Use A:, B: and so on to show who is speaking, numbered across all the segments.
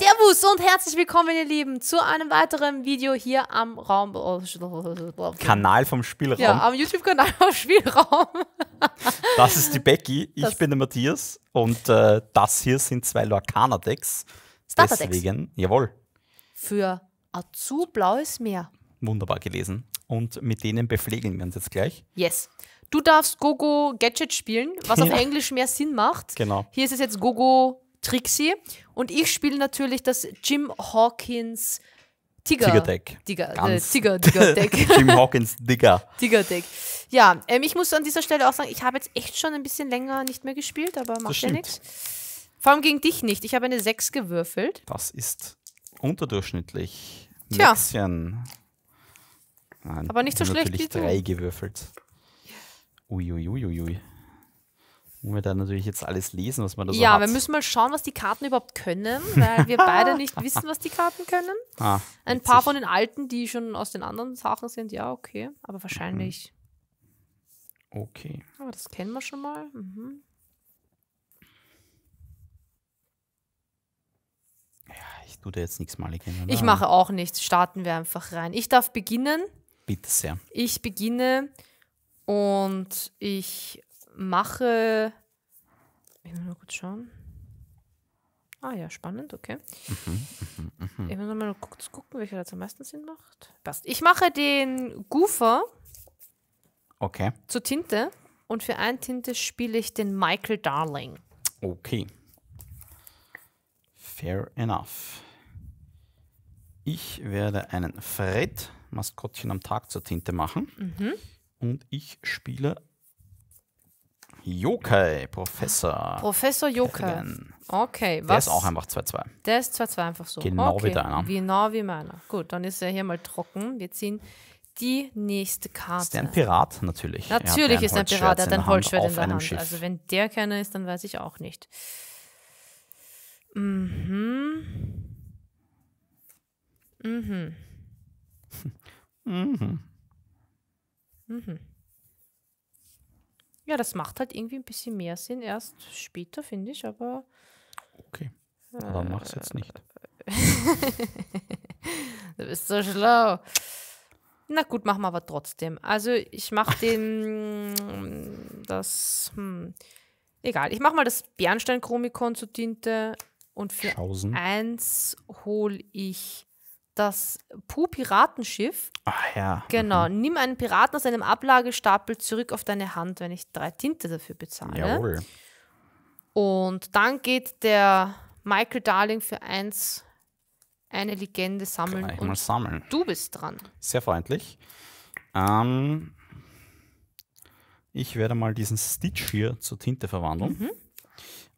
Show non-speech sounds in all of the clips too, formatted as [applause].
A: Servus und herzlich willkommen, ihr Lieben, zu einem weiteren Video hier am Raum. Kanal
B: vom Spielraum. Ja, am
A: YouTube-Kanal vom Spielraum.
B: das ist die Becky, ich das bin der Matthias und äh, das hier sind zwei lorcaner decks Starter-Decks. Deswegen, jawohl.
A: Für Azu blaues Meer.
B: Wunderbar gelesen und mit denen bepflegen wir uns jetzt gleich.
A: Yes. Du darfst Gogo Gadget spielen, was ja. auf Englisch mehr Sinn macht. Genau. Hier ist es jetzt Gogo Trixie und ich spiele natürlich das Jim Hawkins Tiger. Tiger Deck. Tiger, Äh, Tiger, Tiger Deck. [laughs] Jim Hawkins
B: Digger. Tiger Deck.
A: Ja, ähm, ich muss an dieser Stelle auch sagen, ich habe jetzt echt schon ein bisschen länger nicht mehr gespielt, aber macht ja nichts. Vor allem gegen dich nicht. Ich habe eine 6 gewürfelt.
B: Das ist unterdurchschnittlich. Tja. Mäxchen. Nein, aber nicht so schlecht natürlich wie du. drei gewürfelt. Uiuiuiui. Ui, ui, ui. wir dann natürlich jetzt alles lesen, was man da so ja, hat. wir
A: müssen mal schauen, was die Karten überhaupt können, weil wir beide nicht [laughs] wissen, was die Karten können. Ah, Ein paar von den alten, die schon aus den anderen Sachen sind, ja, okay. Aber
B: wahrscheinlich. Mhm. Okay.
A: Aber das kennen wir schon mal. Mhm.
B: Ja, ich tue da jetzt nichts mal. Ich mache
A: auch nichts. Starten wir einfach rein. Ich darf beginnen. Bitte sehr. Ich beginne und ich mache. Ich muss mal kurz schauen. Ah ja, spannend, okay. Mhm, mh, mh. Ich muss mal kurz gucken, welcher jetzt am meisten Sinn macht.
B: Passt. Ich mache
A: den Goofer. Okay. Zur Tinte. Und für ein Tinte spiele ich den Michael Darling.
B: Okay. Fair enough. Ich werde einen Fred Maskottchen am Tag zur Tinte machen. Mhm. Und ich spiele Yokai, Professor. Professor Yokai. Okay, was? Der ist auch einfach 2-2.
A: Der ist 2-2 einfach so. Genau okay. wie deiner. Genau wie meiner. Gut, dann ist er hier mal trocken. Wir ziehen die nächste Karte. Ist der ein Pirat? Natürlich. Natürlich ist er ein Pirat, er hat ein Holzschwert in der Hand. Schiff. Also wenn der keiner ist, dann weiß ich auch nicht. Mhm. Mhm. Mhm. Mhm. Ja, das macht halt irgendwie ein bisschen mehr Sinn erst später, finde ich, aber.
B: Okay. Äh, aber äh, mach's jetzt nicht.
A: [laughs] du bist so schlau. Na gut, machen wir aber trotzdem. Also ich mach den, das, hm, egal. Ich mach mal das Bernstein-Chromikon zur Tinte und für Schausen. eins hole ich das Pu-Piratenschiff. Ach ja. Genau. Mhm. Nimm einen Piraten aus einem Ablagestapel zurück auf deine Hand, wenn ich drei Tinte dafür bezahle. Jawohl. Und dann geht der Michael Darling für eins eine Legende sammeln. Kann ich und sammeln. Du bist dran.
B: Sehr freundlich. Ähm, ich werde mal diesen Stitch hier zur Tinte verwandeln. Mhm.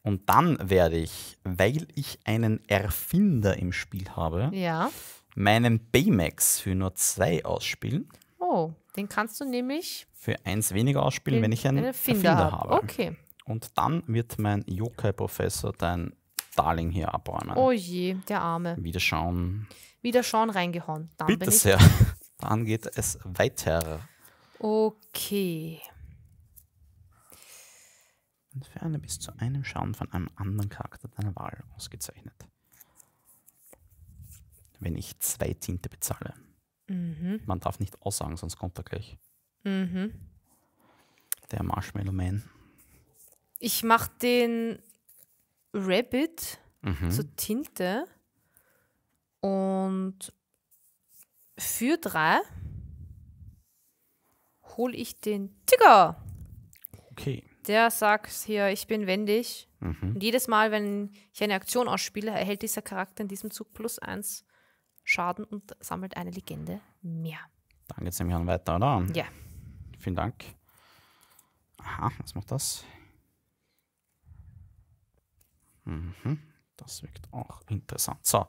B: Und dann werde ich, weil ich einen Erfinder im Spiel habe, ja meinen Baymax für nur zwei ausspielen.
A: Oh, den kannst du nämlich.
B: Für eins weniger ausspielen, den, wenn ich einen, äh, Finder, Finder habe. Okay. Und dann wird mein Yokai-Professor dein Darling hier abräumen. Oh
A: je, der Arme.
B: Wieder schauen.
A: Wieder schauen reingehauen. Dann Bitte sehr.
B: [laughs] Dann geht es weiter.
A: Okay.
B: Entferne bis zu einem Schauen von einem anderen Charakter deiner Wahl ausgezeichnet wenn ich zwei Tinte bezahle. Mhm. Man darf nicht aussagen, sonst kommt er gleich. Mhm. Der Marshmallow Man.
A: Ich mache den Rabbit mhm. zur Tinte und für drei hole ich den Tiger. Okay. Der sagt hier, ich bin wendig. Mhm. Und jedes Mal, wenn ich eine Aktion ausspiele, erhält dieser Charakter in diesem Zug plus eins Schaden und sammelt eine Legende mehr.
B: Dann geht es nämlich an weiter, oder? Ja. Vielen Dank. Aha, was macht das? Mhm, das wirkt auch interessant. So,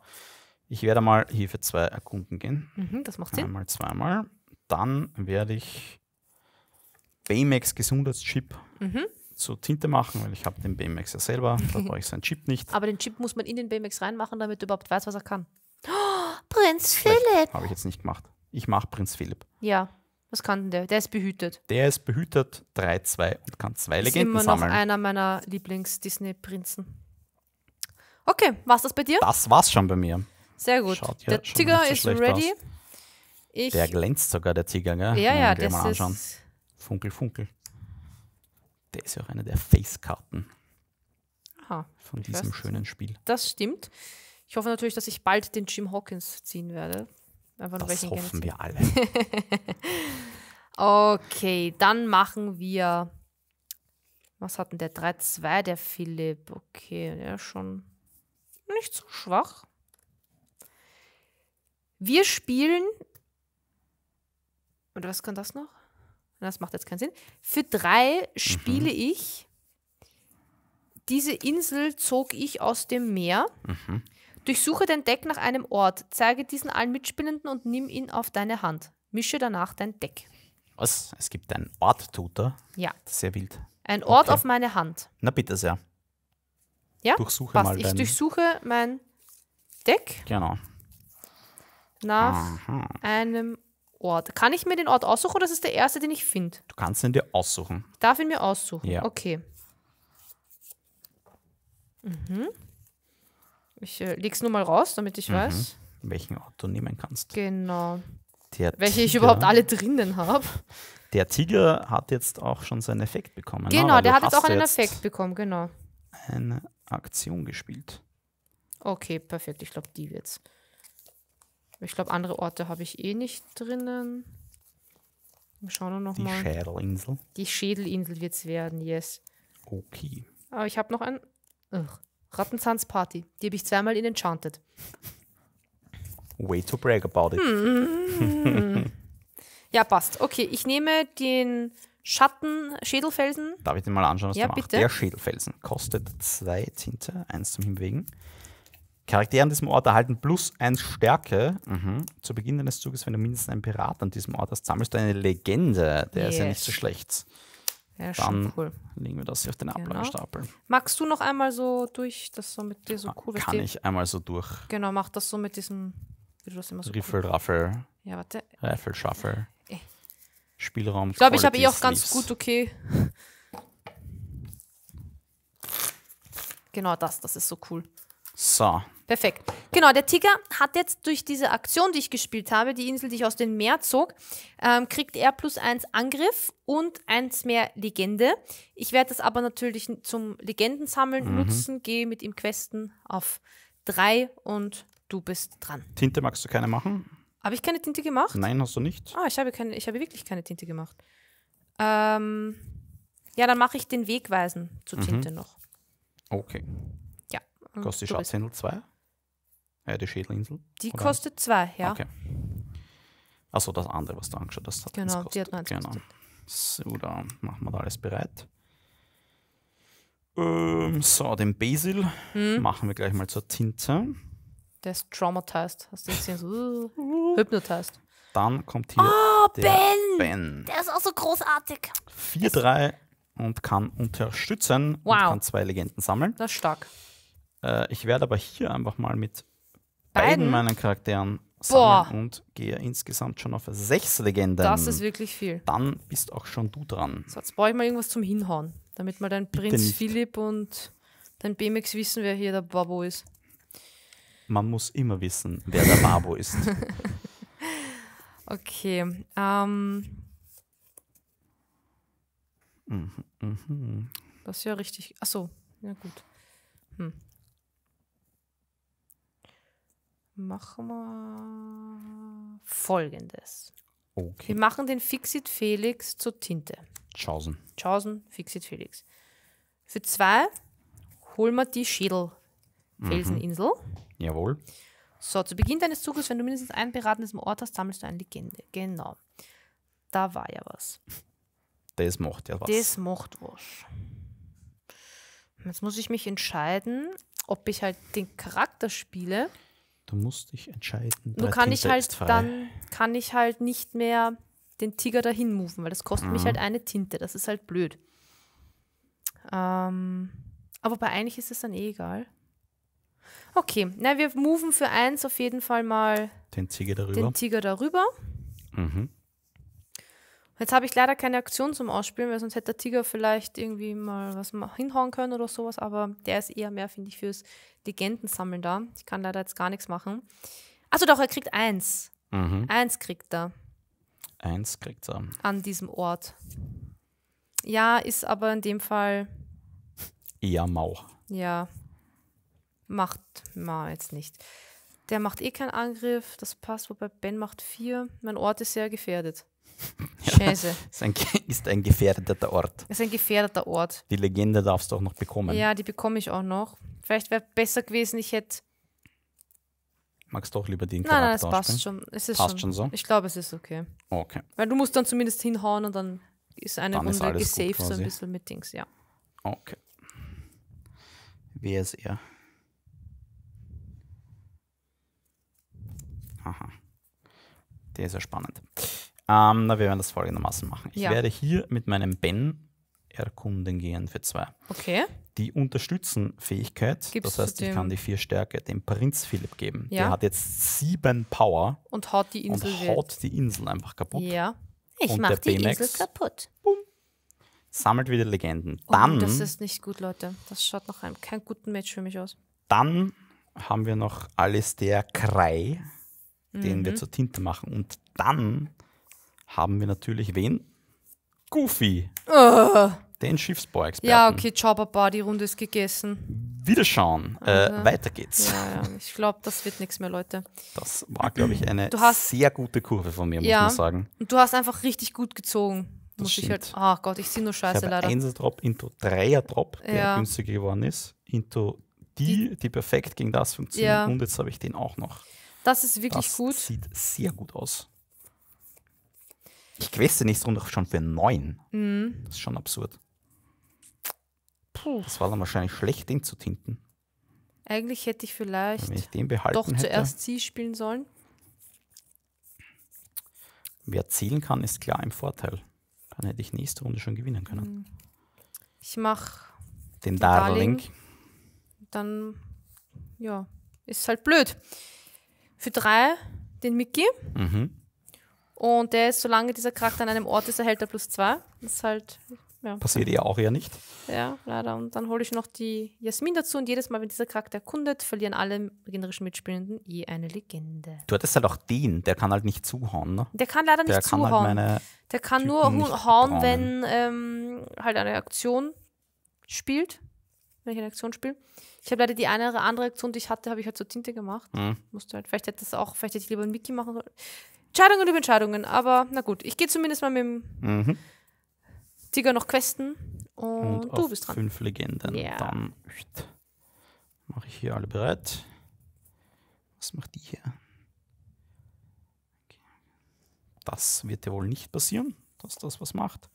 B: ich werde mal hier für zwei erkunden gehen. Mhm, das macht Sinn. Einmal, zweimal. Dann werde ich Baymax Gesundheitschip mhm. zu Tinte machen, weil ich habe den Baymax ja selber, da [laughs] brauche ich seinen Chip nicht.
A: Aber den Chip muss man in den Baymax reinmachen, damit du überhaupt weißt, was er kann. Prinz Philipp.
B: Habe ich jetzt nicht gemacht. Ich mache Prinz Philipp.
A: Ja. Was kann denn der? Der ist behütet.
B: Der ist behütet 3-2 und kann zwei Legenden sammeln. Ist immer noch
A: einer meiner Lieblings-Disney-Prinzen. Okay, war's das bei dir? Das
B: war's schon bei mir. Sehr gut. Schaut der Tiger ist ready. der glänzt sogar, der Tiger, gell? Ja, ja, das ist... Funkel, funkel. Der ist ja auch eine der Face-Karten
A: ah, von diesem schönen Spiel. Das stimmt. Ich hoffe natürlich, dass ich bald den Jim Hawkins ziehen werde. Einfach nur, das hoffen wir alle. [laughs] okay, dann machen wir. Was hat denn der 3-2, der Philipp? Okay, der ist schon nicht so schwach. Wir spielen. Oder was kann das noch? Das macht jetzt keinen Sinn. Für drei spiele mhm. ich. Diese Insel zog ich aus dem Meer. Mhm. Durchsuche dein Deck nach einem Ort, zeige diesen allen Mitspielenden und nimm ihn auf deine Hand. Mische danach dein Deck.
B: Was? Es gibt einen Ort-Tutor? Ja. Sehr wild. Ein Ort okay. auf meine Hand. Na bitte sehr. Ja? Durchsuche passt. mal Ich
A: durchsuche mein Deck. Genau. Nach Aha. einem Ort. Kann ich mir den Ort aussuchen oder ist es der erste, den ich finde?
B: Du kannst ihn dir aussuchen. Ich darf ihn mir aussuchen? Ja.
A: Okay. Mhm. Ich äh, es nur mal raus, damit ich mhm. weiß.
B: Welchen Ort du nehmen kannst.
A: Genau. Der Welche Tiger, ich überhaupt alle drinnen habe.
B: Der Tiger hat jetzt auch schon seinen Effekt bekommen. Ne? Genau, ne? der hat jetzt auch einen Effekt
A: bekommen, genau.
B: Eine Aktion gespielt.
A: Okay, perfekt. Ich glaube, die wird's. Ich glaube, andere Orte habe ich eh nicht drinnen. Wir schauen wir nochmal. Die mal. Schädelinsel. Die Schädelinsel wird's werden, yes. Okay. Aber ich habe noch ein. Ugh. Rattenzahns Party. Die habe ich zweimal in Enchanted.
B: Way to brag about it. Mm.
A: [laughs] ja, passt. Okay, ich nehme den Schatten Schädelfelsen.
B: Darf ich den mal anschauen, was ja, der macht? Der Schädelfelsen kostet zwei Tinte, eins zum Hinwegen. Charaktere an diesem Ort erhalten plus 1 Stärke. Mhm. Zu Beginn deines Zuges, wenn du mindestens einen Pirat an diesem Ort hast, sammelst du eine Legende. Der yes. ist ja nicht so schlecht. Ja, dann cool. legen wir das hier auf den genau.
A: Magst du noch einmal so durch, das so mit dir so ah, cool Kann ich einmal so durch. Genau, mach das so mit diesem, wie du das immer so Riffel, cool. Raffel. Ja, warte.
B: Raffel, Schaffel. Eh. Spielraum. Ich glaube, ich habe eh auch ganz gut,
A: okay. genau das, das ist so cool. So. Perfekt. Genau, der Tiger hat jetzt durch diese Aktion, die ich gespielt habe, die Insel, die ich aus dem Meer zog, ähm, kriegt er plus eins Angriff und eins mehr Legende. Ich werde das aber natürlich zum Legendensammeln mhm. nutzen, gehe mit ihm Questen auf drei und du bist dran.
B: Tinte magst du keine machen?
A: Habe ich keine Tinte gemacht? Nein, hast du nicht. Ah, ich habe, keine, ich habe wirklich keine Tinte gemacht. Ähm, ja, dann mache ich den Wegweisen zu mhm. Tinte mhm. noch.
B: Okay. Mhm, kostet die Schatzinsel 2? Äh, die Schädelinsel? Die oder? kostet 2, ja. Okay. Achso, das andere, was du angeschaut hast, hat Genau, die hat 19 genau. So, dann machen wir da alles bereit. Ähm, so, den Basil hm. machen wir gleich mal zur Tinte.
A: Der ist traumatized. Hast du gesehen? So, [laughs] uh, hypnotized.
B: Dann kommt hier oh, der ben. ben.
A: Der ist auch so großartig.
B: 4-3 und kann unterstützen wow. und kann zwei Legenden sammeln. Das ist stark. Äh, ich werde aber hier einfach mal mit beiden, beiden meinen Charakteren sammeln Boah. und gehe insgesamt schon auf sechs Legenden. Das ist wirklich viel. Dann bist auch schon du dran. So,
A: jetzt brauche ich mal irgendwas zum Hinhauen, damit mal dein Prinz nicht. Philipp und dein BMX wissen, wer hier der Babo ist.
B: Man muss immer wissen, wer der Babo ist. [laughs]
A: Okay. Ähm,
B: mhm, mhm.
A: Das ist ja richtig. Achso, ja gut. Hm machen wir folgendes. Okay. Wir machen den Fixit Felix zur Tinte. Chausen. Chausen, Fixit Felix. Für zwei holen wir die Schädelfelseninsel. Mhm. Jawohl. So, zu Beginn deines Zuges, wenn du mindestens einen Piraten Ort hast, sammelst du eine Legende. Genau. Da war ja was.
B: Das macht ja was. Das
A: macht was. Jetzt muss ich mich entscheiden, ob ich halt den Charakter spiele
B: da musst dich entscheiden. Nur kann ich halt frei. dann,
A: kann ich halt nicht mehr den Tiger dahin moven, weil das kostet mhm. mich halt eine Tinte. Das ist halt blöd. Ähm, aber bei eigentlich ist es dann eh egal. Okay, na, wir moven für eins auf jeden Fall mal
B: den Tiger darüber. Den
A: Tiger darüber. Mhm. Jetzt habe ich leider keine Aktion zum Ausspielen, weil sonst hätte der Tiger vielleicht irgendwie mal was hinhauen können oder sowas, aber der ist eher mehr, finde ich, fürs Legendensammeln da. Ich kann leider jetzt gar nichts machen. Also doch, er kriegt eins. Mhm. Eins kriegt er.
B: Eins kriegt er.
A: An diesem Ort. Ja, ist aber in dem Fall. Eher mau. Ja. Macht mal jetzt nicht. Der macht eh keinen Angriff, das passt, wobei Ben macht vier. Mein Ort ist sehr gefährdet. Scheiße. [laughs]
B: ist, ein, ist ein gefährdeter Ort. Ist
A: ein gefährdeter Ort.
B: Die Legende darfst du auch noch bekommen. Ja, die
A: bekomme ich auch noch. Vielleicht wäre besser gewesen, ich hätte.
B: Magst du doch lieber den Charakter Nein, nein, es passt schon. Es ist passt schon, schon so? Ich glaube, es ist okay. Okay.
A: Weil du musst dann zumindest hinhauen und dann ist eine dann Runde gesaved so ein bisschen mit Dings, ja.
B: Okay. Wer ist er? Aha. Der ist ja spannend. Ähm, wir werden das folgendermaßen machen. Ich ja. werde hier mit meinem Ben erkunden gehen für zwei. Okay. Die Unterstützenfähigkeit, das heißt, ich kann die vier Stärke dem Prinz Philipp geben. Ja. Der hat jetzt sieben Power. Und haut die Insel. Und haut die Insel einfach kaputt. Ja. Ich und mach die Insel
A: kaputt. Boom,
B: sammelt wieder Legenden. Oh, dann. Oh, das ist
A: nicht gut, Leute. Das schaut nach einem kein guten Match für mich aus.
B: Dann haben wir noch Alistair Krei, mhm. den wir mhm. zur Tinte machen. Und dann haben wir natürlich wen? Goofy. Uh. Den Schiffsbauexperten. Ja, okay,
A: ciao Papa, die Runde ist gegessen.
B: Wiederschauen. Äh, also, äh, weiter geht's. Ja, ja. Ich
A: glaube, das wird nichts mehr, Leute.
B: Das war, glaube ich, eine hast, sehr gute Kurve von mir, ja, muss man sagen.
A: Und du hast einfach richtig gut gezogen. Das muss stimmt. ich halt. Ah oh Gott, ich sehe nur Scheiße ich habe leider.
B: Einser-Drop into Dreier-Drop, der günstiger geworden ist, into die, die, perfekt gegen das funktioniert. Und jetzt habe ich den auch noch. Das ist wirklich das gut. Sieht sehr gut aus. Queste nächste Runde schon für neun. Mhm. Das ist schon absurd. Puh. Das war dann wahrscheinlich schlecht, den zu tinten.
A: Eigentlich hätte ich vielleicht ich den behalten doch hätte, zuerst sie spielen sollen.
B: Wer zielen kann, ist klar im Vorteil. Dann hätte ich nächste Runde schon gewinnen können. Mhm.
A: Ich mache
B: den, den Darling. Darling.
A: Dann, ja, ist halt blöd. Für drei den Mickey. Mhm. Und der ist, solange dieser Charakter an einem Ort ist, erhält er plus zwei. Das ist halt. Ja. Passiert ja auch eher nicht. Ja, leider. Und dann hole ich noch die Jasmin dazu und jedes Mal, wenn dieser Charakter erkundet, verlieren alle generischen Mitspielenden je eh eine Legende.
B: Du hattest halt auch den, der kann halt nicht zuhauen, ne? Der kann leider der nicht kann halt zuhauen. Halt der kann Typen nur hauen, wenn
A: ähm, halt eine Aktion spielt. Wenn ich eine Aktion spiele. Ich habe leider die eine oder andere Aktion, die ich hatte, habe ich halt zur Tinte gemacht. Hm. Musste halt, vielleicht hätte das auch, vielleicht hätte ich lieber einen Mickey machen sollen. Entscheidungen über Entscheidungen, aber na gut, ich gehe zumindest mal mit dem mhm. Tiger noch questen und, und du bist dran. Fünf Legenden. Yeah. Dann
B: mache ich hier alle bereit. Was macht die hier? Das wird ja wohl nicht passieren, dass das was macht.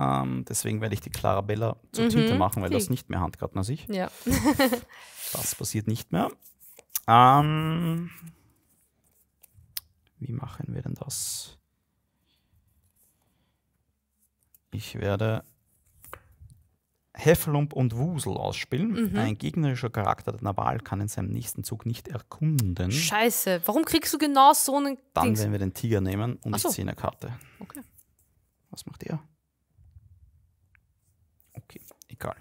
B: Ähm, deswegen werde ich die Clarabella zur mhm. Tinte machen, weil das nicht mehr als ich. Ja. das passiert nicht mehr. Ähm, wie machen wir denn das? Ich werde Hefflump und Wusel ausspielen. Mhm. Ein gegnerischer Charakter der Nawal kann in seinem nächsten Zug nicht erkunden.
A: Scheiße, warum kriegst du genau so einen Dann Dings? werden wir
B: den Tiger nehmen und Ach so. ich ziehe eine Karte. Okay. Was macht er? Okay, egal.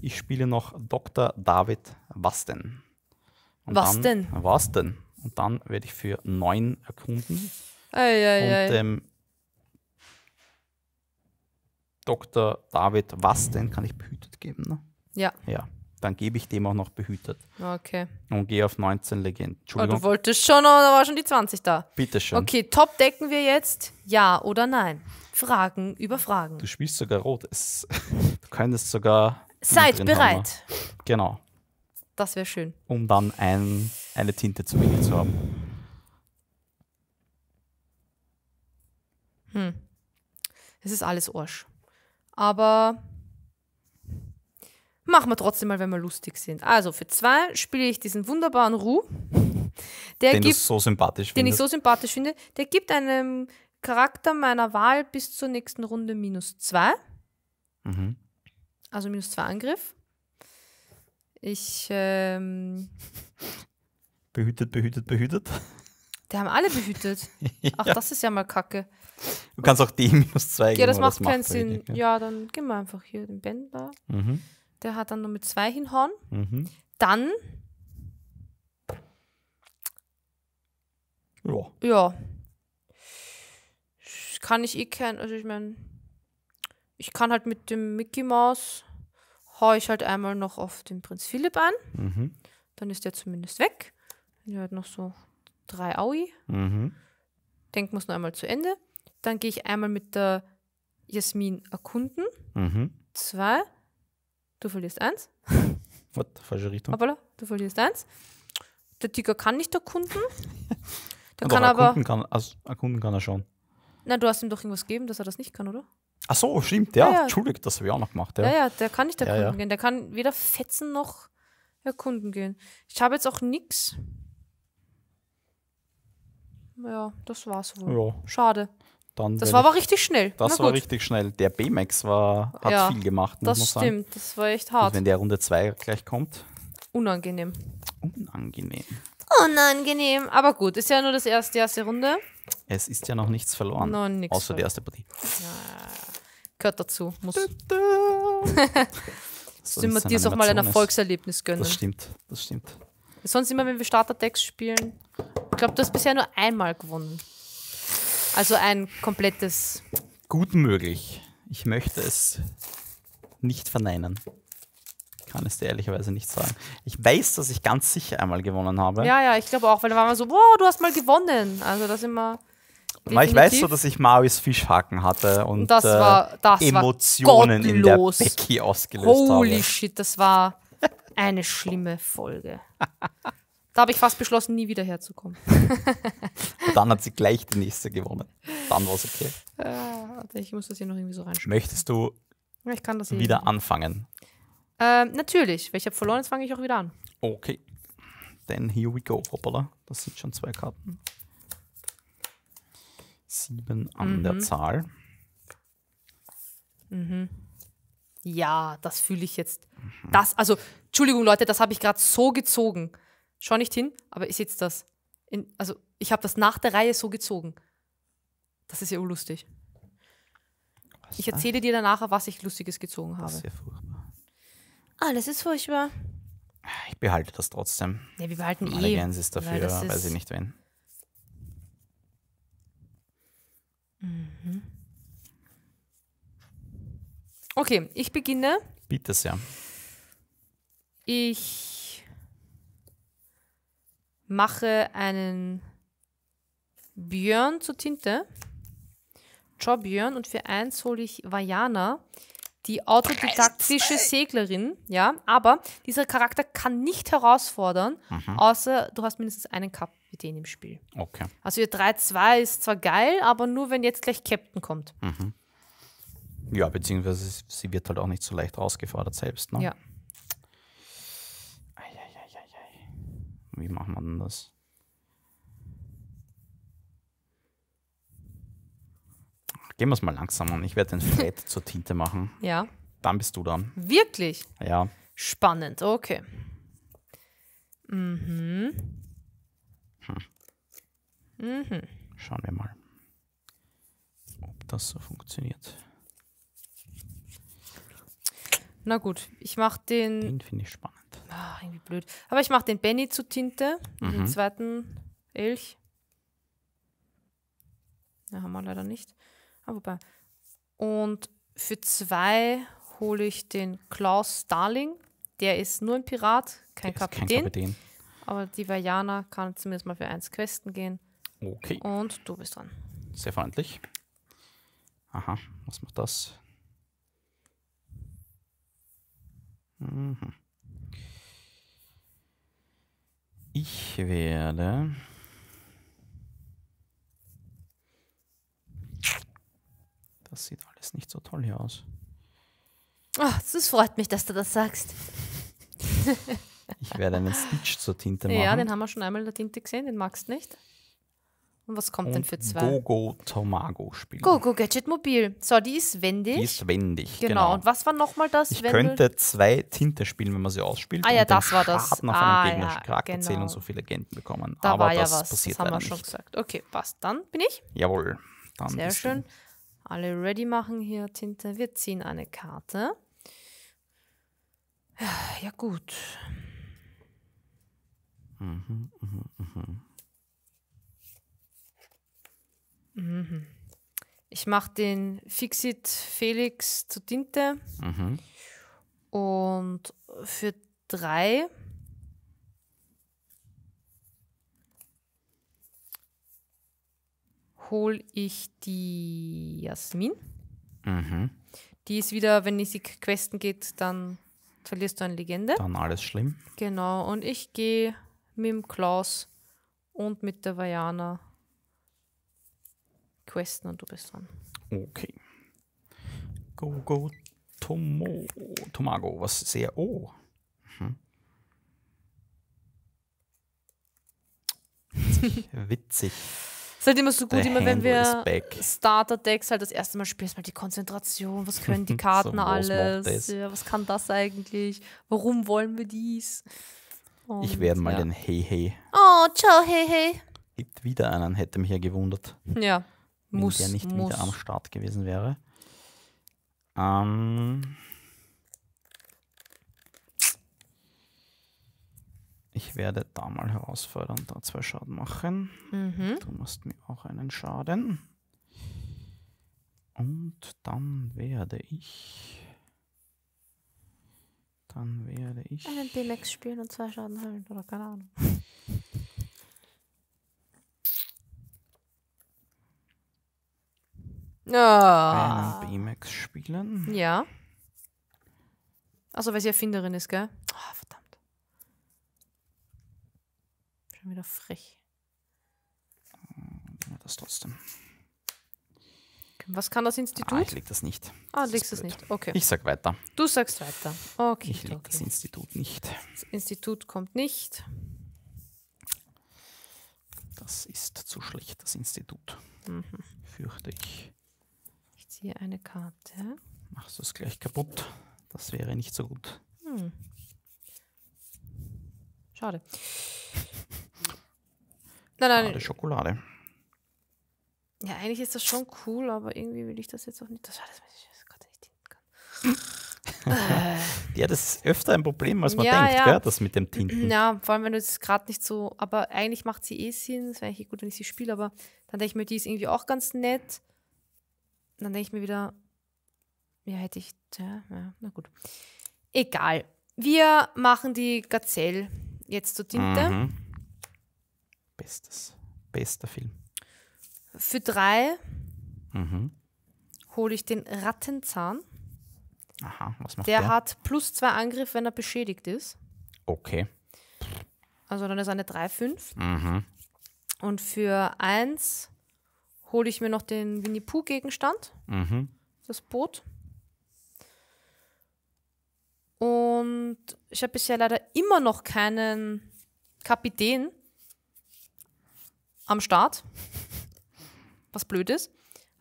B: Ich spiele noch Dr. David Wasten. Und was denn? Was denn? Und dann werde ich für neun erkunden. Ei, ei, und ähm, Dr. David was denn kann ich behütet geben? Ne? Ja. Ja. Dann gebe ich dem auch noch behütet. Okay. Und gehe auf 19 Legenden. Entschuldigung. Oh, du
A: wolltest schon, aber da war schon die 20 da. Bitte
B: Bitteschön. Okay,
A: top decken wir jetzt. Ja oder nein? Fragen über Fragen. Du
B: spielst sogar rot. Es, [laughs] du könntest sogar. Seid ne? bereit. Haben. Genau. Das wäre schön. Um dann ein eine Tinte zu wenig zu haben.
A: Hm. Es ist alles Arsch. Aber machen wir trotzdem mal, wenn wir lustig sind. Also für zwei spiele ich diesen wunderbaren Ru. Der den gibt, so sympathisch Den findest. ich so sympathisch finde. Der gibt einem Charakter meiner Wahl bis zur nächsten Runde minus zwei. Mhm. Also minus zwei Angriff. Ich ähm,
B: Behütet, behütet, behütet.
A: Die haben alle behütet. [laughs] ja. Ach, das ist ja mal kacke.
B: Du kannst auch D-2 Ja, das macht das keinen Sinn. Richtig,
A: ja. ja. dann gehen wir einfach hier den Ben da. Mhm. Der hat dann nur mit 2 hinhauen. Mhm. Dann. Ja. Ja. Kann ich eh kein. Also, ich meine. Ich kann halt mit dem Mickey Mouse. Hau ich halt einmal noch auf den Prinz Philipp an. Mhm. Dann ist der zumindest weg. Ja, noch so drei Aui. Mhm. Denk muss noch einmal zu Ende. Dann gehe ich einmal mit der Jasmin erkunden. Mhm. Zwei. Du verlierst eins.
B: Was? [laughs] Falsche Richtung.
A: Hoppala, du verlierst eins. Der Tiger kann nicht erkunden. [laughs]
B: Der kann aber. Erkunden kann, also erkunden kann er schon.
A: Na, du hast ihm doch irgendwas gegeben, dass er das nicht kann, oder? Ach so, stimmt, ja. ja, ja. Entschuldigt,
B: das habe ich auch noch gemacht. Ja, ja, ja der kann nicht erkunden ja, gehen.
A: Der kann weder fetzen noch erkunden gehen. Ich habe jetzt auch nichts. Ja, das war's wohl. Ja. Schade. Dann das war aber richtig schnell. Das war richtig
B: schnell. Der B-Max war, hat ja, viel gemacht. Ne, das muss stimmt, sagen. das war echt hart. Und wenn der Runde 2 gleich kommt.
A: Unangenehm.
B: Unangenehm.
A: Unangenehm. Aber gut, ist ja nur das erste, erste Runde.
B: Es ist ja noch nichts verloren. No, nix außer die erste Partie. Ja,
A: gehört dazu. Muss. Da, da. so, wir dir auch mal ein Erfolgserlebnis gönnen. Das stimmt, das stimmt. Sonst immer, wenn wir starter Startertext spielen, glaube, du hast bisher nur einmal gewonnen. Also ein komplettes. Gut
B: möglich. Ich möchte es nicht verneinen. kann es dir ehrlicherweise nicht sagen. Ich weiß, dass ich ganz sicher einmal gewonnen habe.
A: Ja, ja, ich glaube auch, weil da waren wir so, wow, du hast mal gewonnen. Also das immer. Weil ich weiß so,
B: dass ich Marius Fischhaken hatte und das äh, war, das Emotionen in der Becky ausgelöst Holy habe. Holy
A: shit, das war eine schlimme Folge. [laughs] Da habe ich fast beschlossen, nie wieder herzukommen.
B: [laughs] dann hat sie gleich die nächste gewonnen. Dann war es okay.
A: Äh, ich muss das hier noch irgendwie so reinschauen. Möchtest
B: du wieder anfangen?
A: Äh, natürlich, weil ich habe verloren, jetzt fange ich auch wieder an.
B: Okay. Then here we go. Hoppala, das sind schon zwei Karten. Sieben an mhm. der Zahl.
A: Mhm. Ja, das fühle ich jetzt. Mhm. Das, also, Entschuldigung, Leute, das habe ich gerade so gezogen. Schau nicht hin, aber ich sitze das. In, also ich habe das nach der Reihe so gezogen. Das ist ja unlustig. ich erzähle dir danach, was ich Lustiges gezogen habe. Das ist
B: ja furchtbar.
A: Alles ah, ist furchtbar.
B: Ich behalte das trotzdem. Ja, wir behalten Meine eh. Gans ist dafür, ist weiß ich nicht wen.
A: Mhm. Okay, ich beginne. Bitte sehr. Ich mache einen Björn zur Tinte. Björn und für eins hole ich Vajana, die autodidaktische Seglerin, ja, aber dieser Charakter kann nicht herausfordern, mhm. außer du hast mindestens einen Kapitän im Spiel. Okay. Also ihr 3-2 ist zwar geil, aber nur wenn jetzt gleich Captain kommt.
B: Mhm. Ja, beziehungsweise sie wird halt auch nicht so leicht herausgefordert selbst, ne? Ja. wie macht man das? Gehen wir es mal langsam an. Ich werde den Flat [laughs] zur Tinte machen. Ja. Dann bist du dran. Wirklich? Ja.
A: Spannend, okay. Mhm. Hm. Mhm.
B: Schauen wir mal, ob das so funktioniert.
A: Na gut, ich mache den. Den finde ich spannend. Ach, irgendwie blöd. Aber ich mache den Benny zu Tinte, mhm. den zweiten Elch. Ja, haben wir leider nicht. Aber ah, wobei. Und für zwei hole ich den Klaus Starling. Der ist nur ein Pirat, kein, Kapitän, kein Kapitän. Aber die Vajana kann zumindest mal für eins questen gehen. Okay. Und du bist dran.
B: Sehr freundlich. Aha, was macht das? Mhm. Ich werde Das sieht alles nicht so toll hier aus.
A: Ach, oh, es freut mich, dass du das sagst.
B: ich werde einen Stitch zur Tinte machen. Ja, den
A: haben wir schon einmal in der Tinte gesehen, den magst du nicht. Und was kommt und denn für zwei?
B: Gogo Tomago spielen.
A: Gogo Gadget Mobil. So, die ist wendig. Die ist
B: wendig. Genau. genau. Und
A: was war nochmal das? Ich könnte
B: zwei Tinte spielen, wenn man sie ausspielt. Ah ja, und das war das. Ich habe ah, einem gegnerischen ja, Charakter genau. zählen und so viele Agenten bekommen. Da Aber war das ja was. Passiert das haben wir schon nicht.
A: gesagt. Okay, passt. Dann bin ich. Jawohl. Dann Sehr schön. Alle ready machen hier Tinte. Wir ziehen eine Karte. Ja, gut.
B: Mhm, mhm, mhm.
A: Mhm. Ich mache den Fixit Felix zu Tinte. Mhm. Und für drei hole ich die Jasmin. Mhm. Die ist wieder, wenn es die Questen geht, dann verlierst du eine Legende. Dann alles schlimm. Genau, und ich gehe mit dem Klaus und mit der Vajana questen und du bist dran.
B: Okay. Go, go, Tomo, Tomago, was sehr. Oh. Hm. Witzig. Es ist halt immer so gut, The immer wenn wir
A: Starter-Decks halt das erste Mal spielen, ist mal die Konzentration, was können die Karten so, alles, ja, was kann das eigentlich, warum wollen wir dies? Und, ich werde mal ja. den
B: Hey Hey.
A: Oh, ciao Hey Hey.
B: Gibt wieder einen, hätte mich ja gewundert. Ja wenn muss, der nicht muss. wieder am Start gewesen wäre. Ähm ich werde da mal herausfordern, da zwei Schaden machen. Mhm. Du machst mir auch einen Schaden. Und dann werde ich. Dann werde ich.
A: Einen D-Max spielen und zwei Schaden holen, oder keine Ahnung. [laughs] Oh. Einen BMX spielen. Ja. Also weil sie Erfinderin ist, gell? Oh, verdammt. Schon wieder frech.
B: Hm, das trotzdem.
A: Was kann das Institut? Ah, ich leg das nicht. Ah, das legst es nicht. Okay. Ich sag weiter. Du sagst weiter. Okay. Ich leg okay. das Institut nicht. Das Institut kommt nicht.
B: Das ist zu schlecht, das Institut. Mhm. Fürchte ich
A: hier eine Karte.
B: Machst du es gleich kaputt? Das wäre nicht so gut. Hm. Schade. nein, nein. Schade Schokolade.
A: Ja, eigentlich ist das schon cool, aber irgendwie will ich das jetzt auch nicht. Das
B: schade, dass ich das gerade nicht tinten kann. ja, das ist öfter ein Problem, als man ja, denkt, ja. Gell, das mit dem Tinten. Ja,
A: vor allem, wenn du es gerade nicht so. Aber eigentlich macht sie eh Sinn. Es wäre eigentlich gut, wenn ich sie spiele, aber dann denke ich mir, die ist irgendwie auch ganz nett dann denke ich mir wieder, ja, hätte ich, ja, ja na gut. Egal. Wir machen die Gazelle jetzt zur Tinte. Mhm.
B: Bestes. Bester Film.
A: Für drei mhm. hole ich den Rattenzahn.
B: Aha, was macht der? Der
A: hat plus zwei Angriff, wenn er beschädigt ist. Okay. Also dann ist eine 3,5. Mhm. Und für eins hole ich mir noch den Winnie Pooh-Gegenstand, mhm. das Boot. Und ich habe bisher leider immer noch keinen Kapitän am Start, [laughs] was blöd ist,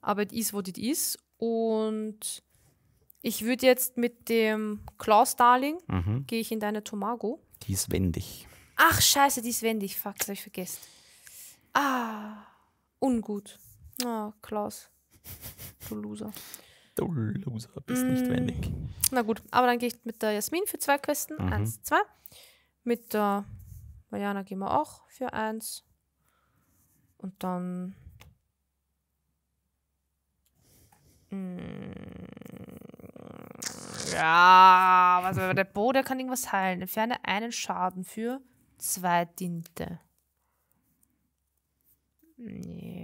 A: aber it is what it is. Und ich würde jetzt mit dem Klaus Darling, mhm. gehe ich in deine Tomago.
B: Die ist wendig.
A: Ach, scheiße, die ist wendig. Fuck, das habe ich vergessen. Ah, ungut. Oh, Klaus. Du Loser.
B: Du Loser, bist mm. nicht wendig.
A: Na gut, aber dann gehe ich mit der Jasmin für zwei Questen. Mhm. Eins, zwei. Mit der Mariana gehen wir auch für eins. Und dann. Mm, ja, was also der Bo, der kann irgendwas heilen. Entferne einen Schaden für zwei Tinte. Nee.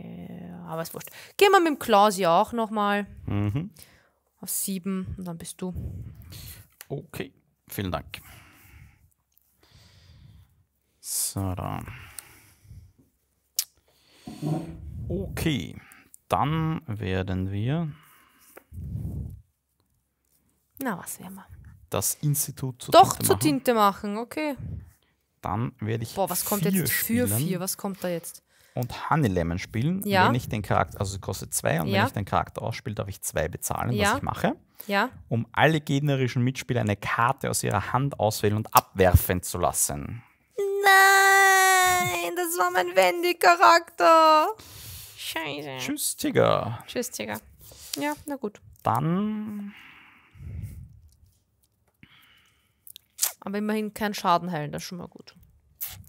A: Ah, aber es wurscht. Gehen wir mit dem Klaus ja auch nochmal mhm. auf sieben und dann bist du.
B: Okay, vielen Dank. So, dann. Okay, dann werden wir.
A: Na, was werden wir?
B: Das Institut zur Doch Tinte zur machen.
A: Tinte machen, okay.
B: Dann werde ich. Boah, was kommt jetzt für vier?
A: Was kommt da jetzt?
B: und Honey Lemon spielen. Ja. Wenn ich den Charakter, also es kostet zwei und ja. wenn ich den Charakter ausspiele, darf ich zwei bezahlen, ja. was ich mache. Ja. Um alle gegnerischen Mitspieler eine Karte aus ihrer Hand auswählen und abwerfen zu lassen.
A: Nein, das war mein Wendy-Charakter. Scheiße. Tschüss, Tiger. Tschüss, Tiger. Ja, na gut.
B: Dann.
A: Aber immerhin kein Schaden heilen, das ist schon mal gut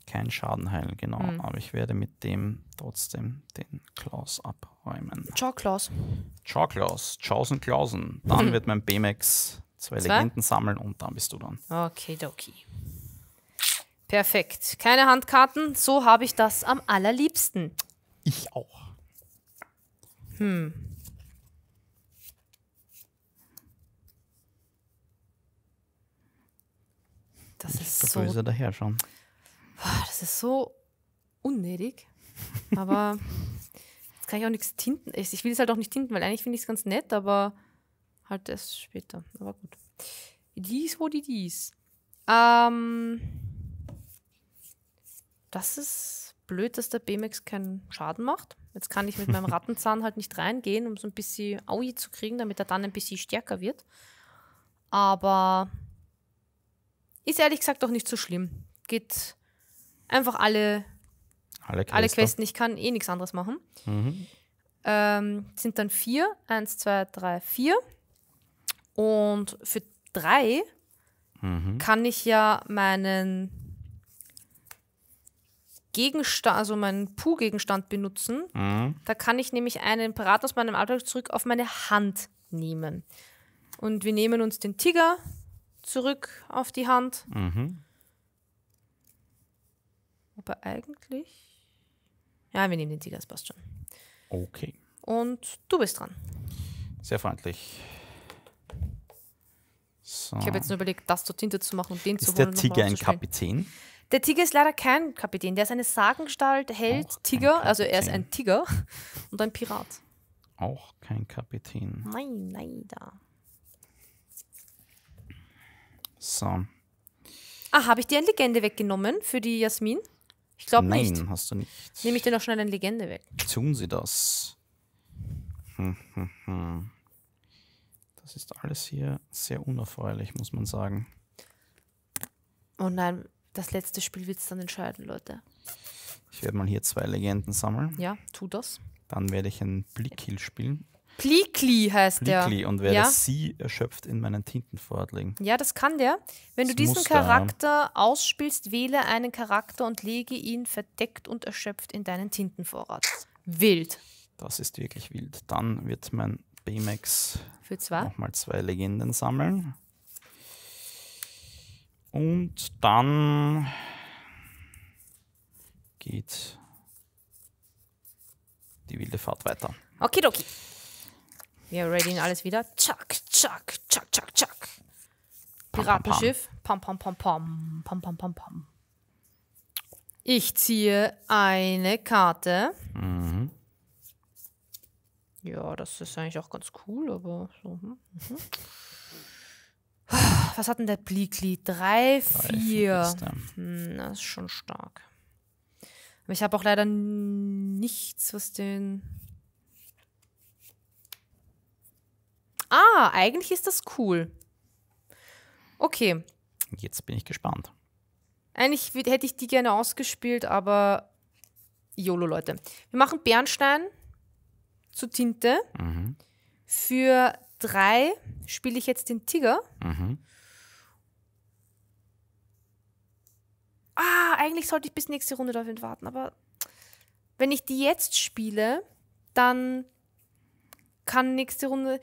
B: kein Schaden heilen, genau. Mhm. Aber ich werde mit dem trotzdem den Klaus abräumen. Ciao, Klaus. Ciao, Klaus. Chausen, Klausen. Dann mhm. wird mein BMX zwei, zwei Legenden sammeln und dann bist du dann.
A: Okay, Perfekt. Keine Handkarten, so habe ich das am allerliebsten.
B: Ich auch. Hm. Das ich ist so. Böse daher schon.
A: Boah, das ist so unnötig. Aber [laughs] jetzt kann ich auch nichts tinten. Ich will es halt auch nicht tinten, weil eigentlich finde ich es ganz nett, aber halt erst später. Aber gut. Dies, wo die dies. Ähm, das ist blöd, dass der BMX keinen Schaden macht. Jetzt kann ich mit meinem [laughs] Rattenzahn halt nicht reingehen, um so ein bisschen Aui zu kriegen, damit er dann ein bisschen stärker wird. Aber ist ehrlich gesagt auch nicht so schlimm. Geht einfach alle, alle, alle Questen. Ich kann eh nichts anderes machen. Mhm. Ähm, sind dann vier. Eins, zwei, drei, vier. Und für drei mhm. kann ich ja meinen Gegenstand, also meinen Puh-Gegenstand benutzen. Mhm. Da kann ich nämlich einen Pirat aus meinem Alltag zurück auf meine Hand nehmen. Und wir nehmen uns den Tiger zurück auf die Hand. Mhm. Aber eigentlich. Ja, wir nehmen den Tiger, das passt schon. Okay. Und du bist dran.
B: Sehr freundlich. So. Ich habe jetzt
A: nur überlegt, das dort hinter zu machen und den ist zu holen. Ist der Tiger ein Kapitän? Der Tiger ist leider kein Kapitän. Der ist eine Sagengestalt, Held, Auch Tiger. Also er ist ein Tiger [laughs] und ein Pirat.
B: Auch kein Kapitän.
A: Nein, leider. So. Ah, habe ich dir eine Legende weggenommen für die Jasmin? Ich glaube nicht. Nein, hast du nicht. Nehme ich dir noch schnell eine Legende weg.
B: Tun sie das. Hm, hm, hm. Das ist alles hier sehr unerfreulich, muss man sagen.
A: Oh nein, das letzte Spiel wird es dann entscheiden, Leute.
B: Ich werde mal hier zwei Legenden sammeln. Ja, tu das. Dann werde ich einen Blickkill spielen.
A: Plikli heißt Plikli. der. Plikli und werde ja. sie
B: erschöpft in meinen Tinten vorlegen.
A: Ja, das kann der. Wenn das du diesen Charakter ausspielst, wähle einen Charakter und lege ihn verdeckt und erschöpft in deinen Tintenvorrat.
B: Wild. Das ist wirklich wild. Dann wird mein BMX nochmal zwei Legenden sammeln. Und dann geht die wilde Fahrt weiter.
A: Okidoki. Okay, wir radien alles wieder. Tschak, tschak, tschak, tschak, tschak. Piratenschiff. Pam, pam, pam, pam. Pam, pam, pam, pam. Ich ziehe eine Karte. Mhm. Ja, das ist eigentlich auch ganz cool, aber so. Hm, mhm. [sighs] Was hat denn der Bleakly? Drei, Drei, vier. Hm, das ist schon stark. Aber ich habe auch leider nichts, was den Ah, eigentlich ist das cool. Okay.
B: Jetzt bin ich gespannt.
A: Eigentlich hätte ich die gerne ausgespielt, aber YOLO, Leute. Wir machen Bernstein zu Tinte. Mhm. Für drei spiele ich jetzt den Tiger. Mhm. Ah, eigentlich sollte ich bis nächste Runde darauf warten, aber wenn ich die jetzt spiele, dann kann nächste Runde.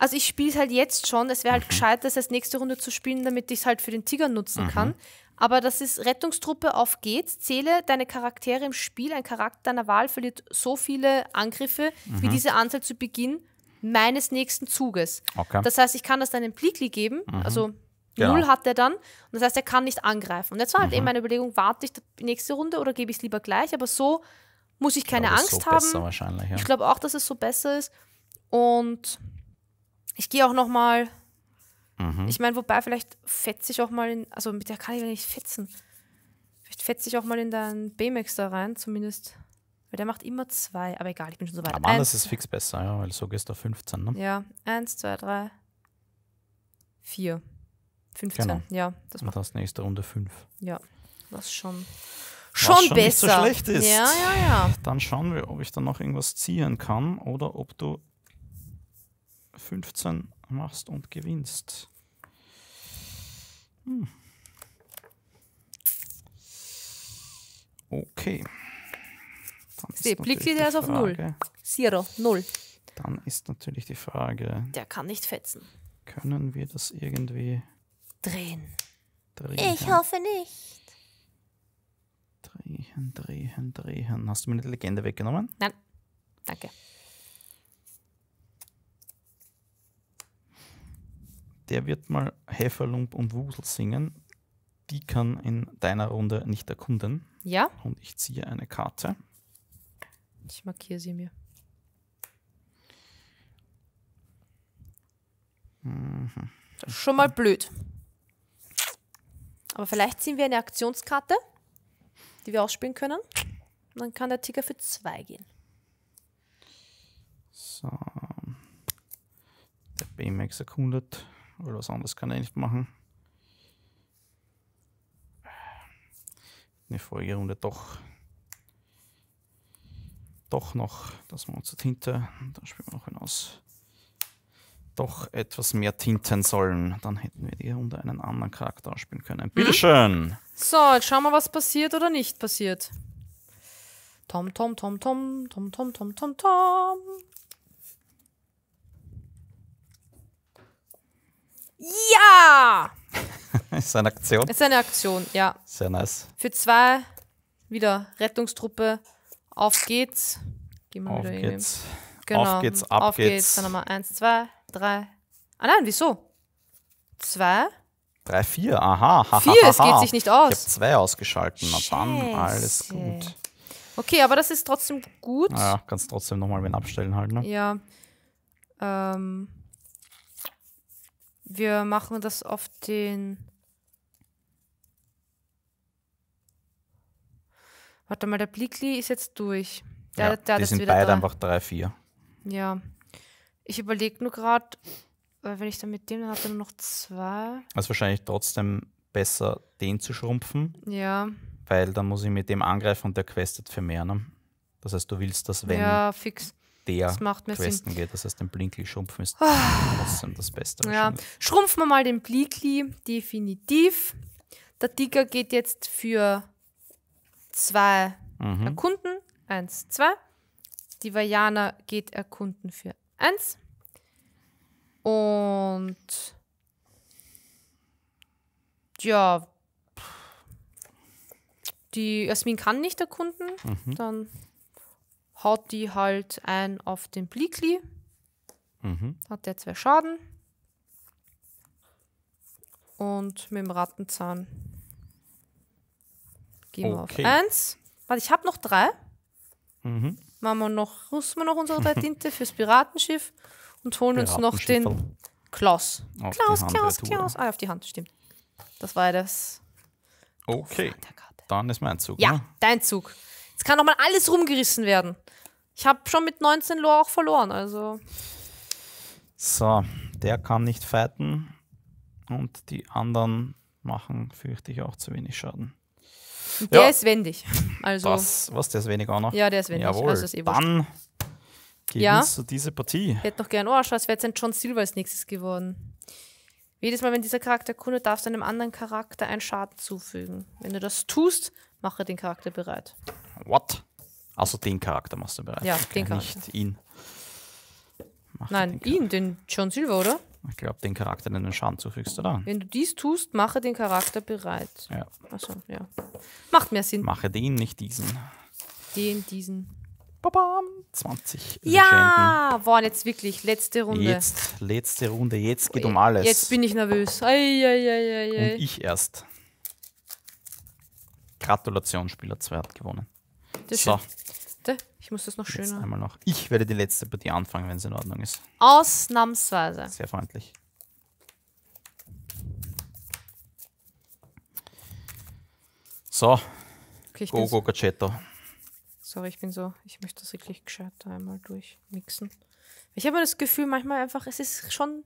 A: Also ich spiele es halt jetzt schon. Es wäre halt mhm. gescheit, das als nächste Runde zu spielen, damit ich es halt für den Tiger nutzen mhm. kann. Aber das ist Rettungstruppe, auf geht's. Zähle deine Charaktere im Spiel. Ein Charakter deiner Wahl verliert so viele Angriffe mhm. wie diese Anzahl zu Beginn meines nächsten Zuges. Okay. Das heißt, ich kann das dann in Plikli geben. Mhm. Also Genau. Null hat er dann. Und das heißt, er kann nicht angreifen. Und jetzt war halt mhm. eben meine Überlegung, warte ich die nächste Runde oder gebe ich es lieber gleich? Aber so muss ich keine ich glaube, Angst so haben. Ja. Ich glaube auch, dass es so besser ist. Und ich gehe auch noch mal. Mhm. Ich meine, wobei, vielleicht fetze ich auch mal in. Also mit der kann ich ja nicht fetzen. Vielleicht fetze ich auch mal in deinen BMX da rein, zumindest. Weil der macht immer zwei. Aber egal, ich bin schon so weit. Aber anders ist fix besser, ja, weil
B: so gehst du auf 15, ne?
A: Ja, eins, zwei, drei, vier. 15, genau. ja.
B: Das macht das nächste Runde 5.
A: Ja, was schon. Schon, was schon besser. Nicht so schlecht ist. Ja, ja, ja.
B: Dann schauen wir, ob ich da noch irgendwas ziehen kann oder ob du 15 machst und gewinnst. Hm. Okay. Dann Sie, Blick wieder also auf 0.
A: Zero, 0.
B: Dann ist natürlich die Frage.
A: Der kann nicht fetzen.
B: Können wir das irgendwie drehen? drehen? Ich hoffe nicht. Drehen, drehen, drehen. Hast du mir eine Legende weggenommen?
A: Nein. Danke.
B: der wird mal Heferlump und Wusel singen. Die kann in deiner Runde nicht erkunden. Ja. Und ich ziehe eine Karte.
A: Ich markiere sie mir. Mhm. Schon mal blöd. Aber vielleicht ziehen wir eine Aktionskarte, die wir ausspielen können. Und dann kann der Ticker für zwei gehen.
B: So. Der BMX erkundet. Oder was anderes kann er nicht machen. Eine Folgerunde doch. Doch noch, Das machen wir uns Tinte, dann spielen wir noch hinaus, doch etwas mehr tinten sollen. Dann hätten wir die Runde einen anderen Charakter ausspielen können. Mhm. Bitteschön! Mhm.
A: So, jetzt schauen wir, was passiert oder nicht passiert. Tom, Tom, Tom, Tom, Tom, Tom, Tom, Tom, Tom. Ja!
B: [laughs] ist eine Aktion. Ist
A: eine Aktion, ja.
B: Sehr nice.
A: Für zwei wieder Rettungstruppe. Auf geht's. Gehen wir auf wieder geht's. Genau. Auf geht's, ab auf geht's. geht's. Dann nochmal eins, zwei, drei. Ah nein, wieso? Zwei.
B: Drei, vier, aha. vier, es geht sich nicht aus. Ich habe zwei ausgeschalten. Na dann, alles
A: gut. Okay, aber das ist trotzdem gut. Ja,
B: kannst trotzdem nochmal wen abstellen halt, ne?
A: Ja. Ähm, wir machen das auf den. Warte mal, der Blickli ist jetzt durch. Der, ja, der die sind beide drei. einfach 3, 4. Ja. Ich überlege nur gerade, weil wenn ich dann mit dem, dann hat er nur noch zwei.
B: Also wahrscheinlich trotzdem besser, den zu schrumpfen. Ja. Weil dann muss ich mit dem angreifen und der questet für mehr. Ne? Das heißt, du willst das, wenn. Ja, fix der das macht mehr Questen Sinn. geht. Das heißt, den Blinkli schrumpfen ist oh. das Beste. Ja.
A: Schrumpfen wir mal den Blinkli, definitiv. Der Tiger geht jetzt für zwei mhm. Erkunden. Eins, zwei. Die Vajana geht erkunden für eins. Und ja, die Jasmin kann nicht erkunden. Mhm. Dann haut die halt ein auf den Blikli. Mhm. Hat der zwei Schaden. Und mit dem Rattenzahn gehen okay. wir auf eins. Warte, ich habe noch drei. Mhm. Machen wir noch, rüsten wir noch unsere drei Tinte fürs Piratenschiff und holen uns noch den Klaus. Auf Klaus, Klaus, Klaus. Ah, auf die Hand, stimmt. Das war das.
B: Okay. Dann ist mein Zug. Ja, ne?
A: dein Zug. Es kann nochmal alles rumgerissen werden. Ich habe schon mit 19 Lore auch verloren, also.
B: So, der kann nicht fighten. Und die anderen machen, fürchte ich, auch zu wenig Schaden. Und der ja. ist wendig. Also das, was, der ist wenig auch noch? Ja, der ist wendig. Jawohl. Also ist eh Dann gewinnst ja. du diese Partie. Ich
A: hätte noch gern, oh, schau, es wäre jetzt ein John Silver als nächstes geworden. Jedes Mal, wenn dieser Charakter kunde, darfst du einem anderen Charakter einen Schaden zufügen. Wenn du das tust, mache den Charakter bereit.
B: What? Also den Charakter machst du bereits. Ja, den Charakter. Nicht ihn.
A: Mach Nein, den ihn, den John Silver, oder?
B: Ich glaube, den Charakter, den du Schaden zufügst, oder?
A: Wenn du dies tust, mache den Charakter bereit. Ja. Achso, ja. Macht mehr Sinn. Mache
B: den, nicht diesen.
A: Den, diesen. Babam,
B: 20. Ja,
A: waren jetzt wirklich, letzte Runde. Jetzt,
B: letzte Runde, jetzt geht um äh, alles. Jetzt
A: bin ich nervös. Ei, ei, ei, ei, ei. Und
B: ich erst. Gratulation, Spieler 2 hat gewonnen. Das so.
A: Ich muss das noch schöner. Jetzt einmal
B: noch. Ich werde die letzte Partie anfangen, wenn es in Ordnung ist.
A: Ausnahmsweise.
B: Sehr freundlich. So. Okay, go, go, Gacetto.
A: Sorry, ich bin so. Ich möchte das wirklich gescheit einmal durchmixen. Ich habe das Gefühl, manchmal einfach, es ist schon,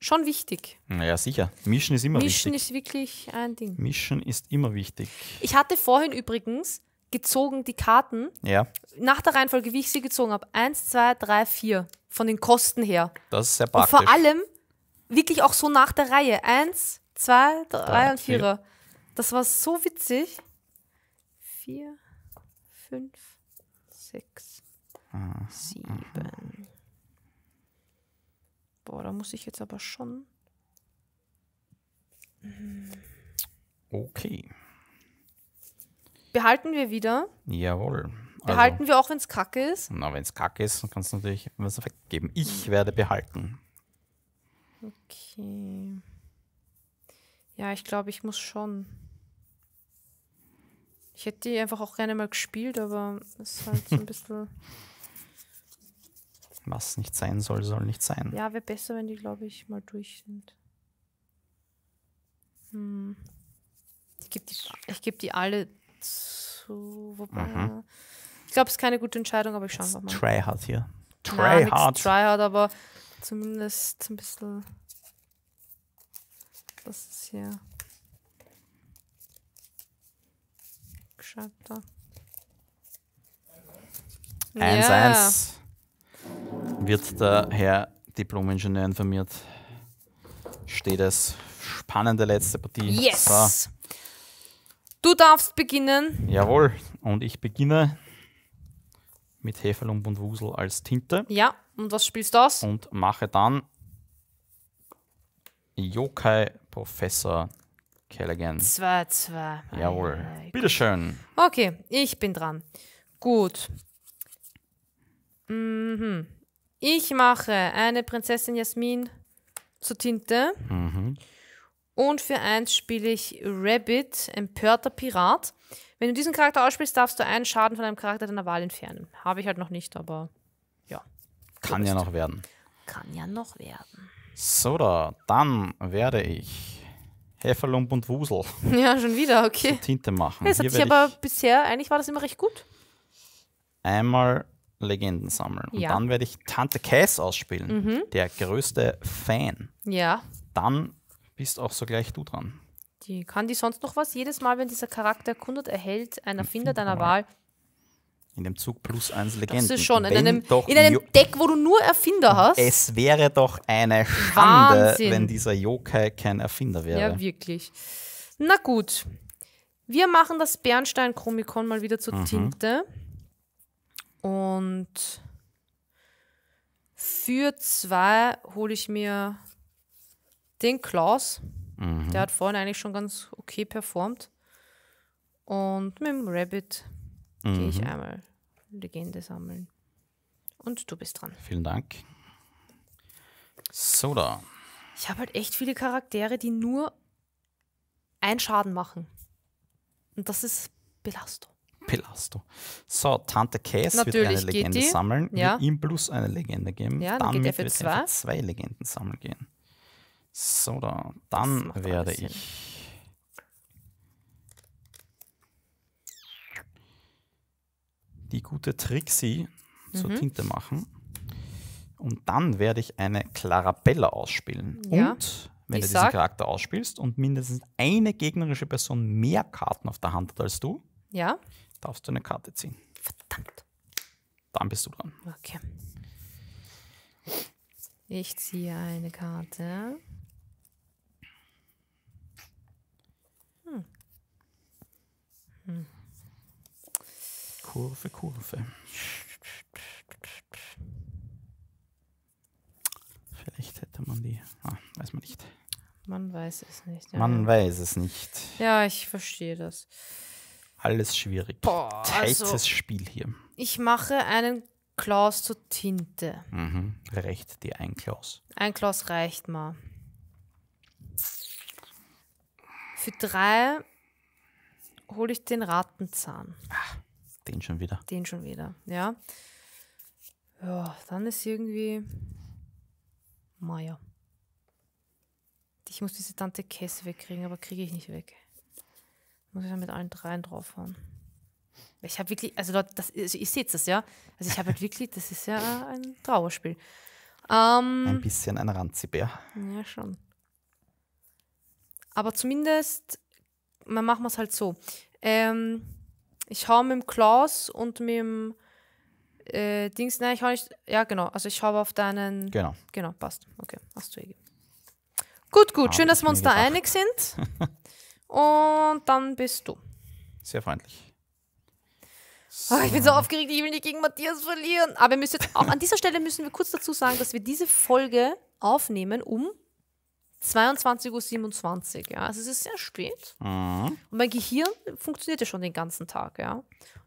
A: schon wichtig.
B: Naja, sicher. Mischen ist immer Mischen wichtig.
A: Mischen ist wirklich ein Ding.
B: Mischen ist immer wichtig.
A: Ich hatte vorhin übrigens gezogen, die Karten. Ja. Nach der Reihenfolge, wie ich sie gezogen habe. Eins, zwei, drei, vier. Von den Kosten her.
B: Das ist sehr praktisch. Und vor
A: allem wirklich auch so nach der Reihe. Eins, zwei, drei, drei und vierer. Vier. Das war so witzig. Vier, fünf, sechs,
B: mhm. sieben.
A: Boah, da muss ich jetzt aber schon. Okay behalten wir wieder.
B: Jawohl. Also behalten also, wir auch, wenn es kacke ist? Na, wenn es kacke ist, dann kannst du natürlich was weggeben. Ich werde behalten.
A: Okay. Ja, ich glaube, ich muss schon. Ich hätte die einfach auch gerne mal gespielt, aber es ist halt so ein [laughs] bisschen.
B: Was nicht sein soll, soll nicht sein.
A: Ja, wäre besser, wenn die, glaube ich, mal durch sind. Hm. Ich gebe die, geb die alle zu. Wobei, mhm. Ich glaube, es ist keine gute Entscheidung, aber ich schaue einfach mal. Tryhard hier. Tryhard. Tryhard, aber zumindest ein bisschen. Das ist hier. Gescheit da.
B: 1-1 wird der Herr Diplom-Ingenieur informiert. Steht es. Spannende letzte Partie. Yes! So.
A: Du darfst beginnen.
B: Jawohl, und ich beginne mit Heferlump und Wusel als Tinte.
A: Ja, und was spielst du aus? Und
B: mache dann Yokai Professor Callaghan. 2, 2. Jawohl. Bitteschön.
A: Okay, ich bin dran. Gut. Mhm. Ich mache eine Prinzessin Jasmin zur Tinte. Mhm. Und für eins spiele ich Rabbit, empörter Pirat. Wenn du diesen Charakter ausspielst, darfst du einen Schaden von deinem Charakter deiner Wahl entfernen. Habe ich halt noch nicht, aber
B: ja. Kann ja noch werden.
A: Kann ja noch werden.
B: So, da, dann werde ich Heferlump und Wusel. [laughs]
A: Ja, schon wieder, okay. Tinte machen. Das hat sich aber bisher, eigentlich war das immer recht gut.
B: Einmal Legenden sammeln. Ja. Und dann werde ich Tante Cass ausspielen, mhm. der größte Fan. Ja. Dann bist auch sogleich du dran.
A: Die kann die sonst noch was? Jedes Mal, wenn dieser Charakter erkundet, erhält ein Erfinder deiner Wahl.
B: In dem Zug plus eins Legenden. Das ist schon. In einem, in einem,
A: Deck, wo du nur Erfinder hast. Es
B: wäre doch eine Schande, Wahnsinn. wenn dieser Yokai kein Erfinder wäre. Ja,
A: wirklich. Na gut. Wir machen das Bernstein-Chromikon mal wieder zur mhm. Tinte. Und für zwei hole ich mir den Klaus, mhm. der hat vorhin eigentlich schon ganz okay performt. Und mit dem Rabbit mhm. gehe ich einmal Legende sammeln. Und du bist dran.
B: Vielen Dank. So da.
A: Ich habe halt echt viele Charaktere, die nur einen Schaden machen. Und das ist Belasto.
B: Belasto. So, Tante Cass wird eine Legende sammeln, ja. ihm plus eine Legende geben. Ja, dann Damit geht er für zwei. wird er für zwei Legenden sammeln gehen. So, da. Dann werde ich. Die gute Trixie mhm. zur Tinte machen. Und dann werde ich eine Clarabella ausspielen. Ja. Und wenn ich du diesen sag. Charakter ausspielst und mindestens eine gegnerische Person mehr Karten auf der Hand hat als du, ja. darfst du eine Karte ziehen. Verdammt. Dann bist du dran.
A: Okay. Ich ziehe eine Karte.
B: Kurve, Kurve. Vielleicht hätte man die. Ah, weiß man nicht.
A: Man weiß es nicht. Ja. Man weiß es
B: nicht.
A: Ja, ich verstehe das.
B: Alles schwierig. Boah, also, Spiel hier.
A: Ich mache einen Klaus zur Tinte.
B: Mhm. Recht, die ein Klaus.
A: Ein Klaus reicht mal. Für drei hole ich den Ratenzahn. Ach, den schon wieder. Den schon wieder, ja. Ja, dann ist irgendwie. Maja. Ich muss diese Tante Kess wegkriegen, aber kriege ich nicht weg. Muss ich dann mit allen dreien draufhauen. Ich habe wirklich, also Leute, das, also ich sehe das ja. Also ich habe halt [laughs] wirklich, das ist ja ein Trauerspiel. Ähm, ein bisschen ein Ranzibär. Ja, schon. Aber zumindest man machen wir es halt so. Ähm, ich hau mit dem Klaus und mit dem äh, Dings, nein, ich hau nicht, ja genau, also ich hau auf deinen... Genau. Genau, passt, okay, hast du eh. Gut, gut, ah, schön, dass wir uns da gedacht. einig sind. [laughs] und dann bist du.
B: Sehr freundlich.
A: So. Oh, ah, ich bin so aufgeregt, ich will nicht gegen Matthias verlieren. Aber ihr müsst jetzt auch, an dieser Stelle müssen wir kurz dazu sagen, dass wir diese Folge aufnehmen um 22.27 Uhr, ja. Also es ist sehr spät. Mhm. Und mein Gehirn funktioniert ja schon den ganzen Tag, ja. Und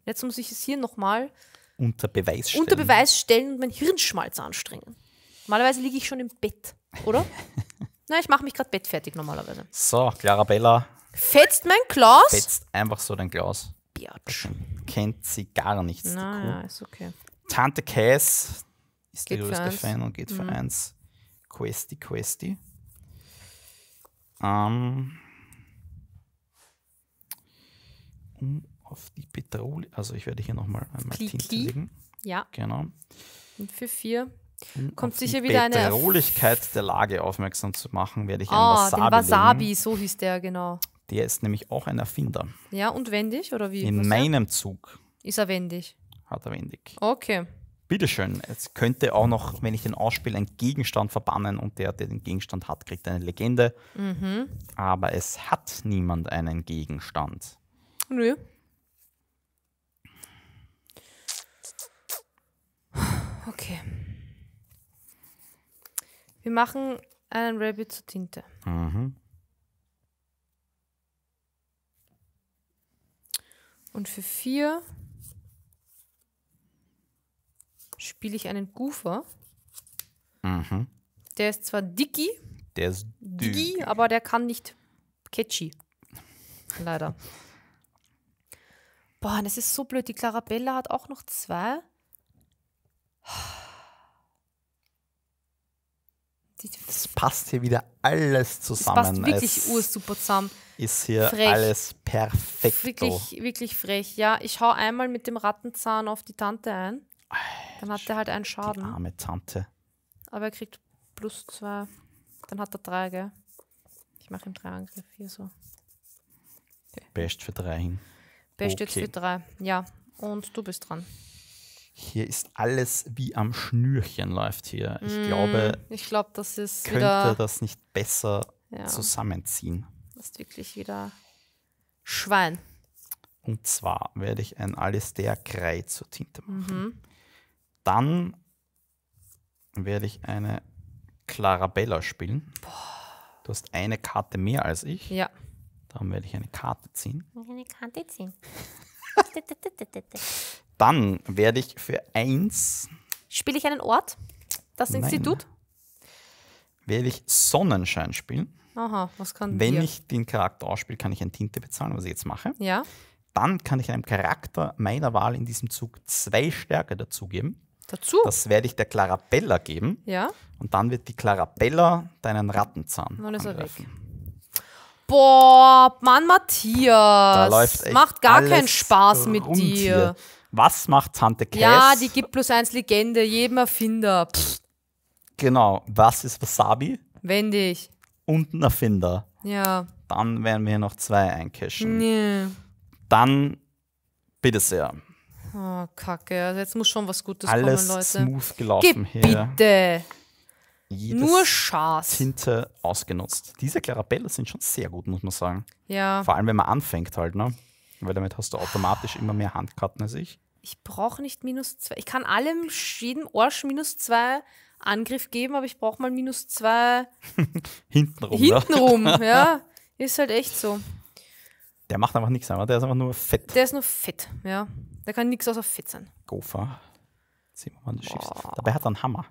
A: jetzt muss ich es hier nochmal
B: unter Beweis stellen. Unter Beweis
A: stellen und mein Hirnschmalz anstrengen. Normalerweise liege ich schon im Bett, oder? [laughs] Na, ich mache mich gerade bettfertig normalerweise.
B: So, Clarabella.
A: Fetzt mein Klaus? Fetzt
B: einfach so dein Klaus. Biatsch. Kennt sie gar nichts. Na, ja, ist okay. Tante Cass ist geht der größte Fan und geht für mhm. eins. Questi, Questi. Ähm, um auf die Petrol, also ich werde hier nochmal einmal hinterlegen. Ja. Genau.
A: Und für vier. Um Kommt sicher wieder eine.
B: Bedrohlichkeit der Lage aufmerksam zu machen, werde ich einen Wasabi. Ah, den Wasabi,
A: legen. so hieß der, genau.
B: Der ist nämlich auch ein Erfinder.
A: Ja, und wendig oder wie? In
B: meinem Zug.
A: Ist er wendig?
B: Hat er wendig. Okay. Bitteschön. Es könnte auch noch, wenn ich den ausspiele, einen Gegenstand verbannen und der, der den Gegenstand hat, kriegt eine Legende. Mhm. Aber es hat niemand einen Gegenstand.
A: Nö. Okay. Wir machen einen Rabbit zur Tinte. Mhm. Und für vier spiele ich einen Goofer. Mhm. Der ist zwar dicky, der ist dicky, aber der kann nicht catchy. Leider. Boah, das ist so blöd. Die Clarabella hat auch noch zwei.
B: Es passt hier wieder alles zusammen. Es passt wirklich
A: ursuper zusammen. Ist hier frech. alles perfekt. Wirklich, oh. wirklich frech. Ja, ich hau einmal mit dem Rattenzahn auf die Tante ein. Dann hat er halt einen Schaden. Die arme Tante. Aber er kriegt plus zwei. Dann hat er drei, gell? Ich mache ihm drei Angriff hier so.
B: Okay. Best für drei hin. Best okay. jetzt für
A: drei, ja. Und du bist dran.
B: Hier ist alles wie am Schnürchen läuft hier. Ich mm, glaube,
A: ich glaube, das ist könnte wieder,
B: das nicht besser ja. zusammenziehen.
A: Das ist wirklich wieder Schwein.
B: Und zwar werde ich ein Alistair Krei zur Tinte machen. Mhm. Dann werde ich eine Clarabella spielen. Boah. Du hast eine Karte mehr als ich. Ja. Dann werde ich eine Karte ziehen.
A: Eine Karte ziehen. [laughs]
B: Dann werde ich für eins.
A: Spiele ich einen Ort? Das Nein. Institut?
B: Werde ich Sonnenschein spielen.
A: Aha, was kann Wenn dir? ich
B: den Charakter ausspiele, kann ich eine Tinte bezahlen, was ich jetzt mache. Ja. Dann kann ich einem Charakter meiner Wahl in diesem Zug zwei Stärke dazugeben. Dazu? Das werde ich der Clarabella geben. Ja. Und dann wird die Clarabella deinen Rattenzahn. Dann ist er weg.
A: Boah, Mann, Matthias. macht gar keinen Spaß mit dir. Hier.
B: Was macht Tante Cass? Ja, die
A: gibt plus eins Legende, jedem Erfinder. Pff.
B: Genau. Was ist Wasabi?
A: Wendig.
B: Und ein Erfinder. Ja. Dann werden wir hier noch zwei eincashen. Nee. Dann, bitte sehr.
A: Oh, Kacke. Also jetzt muss schon was Gutes Alles kommen, Leute. Alles smooth gelaufen Gib hier. Bitte. Jedes Nur Schatz.
B: Tinte ausgenutzt. Diese Clarabelle sind schon sehr gut, muss man sagen. Ja. Vor allem, wenn man anfängt halt, ne? Weil damit hast du automatisch immer mehr Handkarten als ich.
A: Ich brauche nicht minus zwei. Ich kann allem, jedem Arsch minus zwei Angriff geben, aber ich brauche mal minus zwei.
B: [laughs] Hintenrum. Ne? Hintenrum, ja. [laughs] ja.
A: Ist halt echt so.
B: Der macht einfach nichts, aber der ist einfach nur fett.
A: Der ist nur fett, ja. Da kann nichts außer fit sein.
B: Gopher. Zimmermann des Schiffs. Wow. Dabei hat er einen Hammer.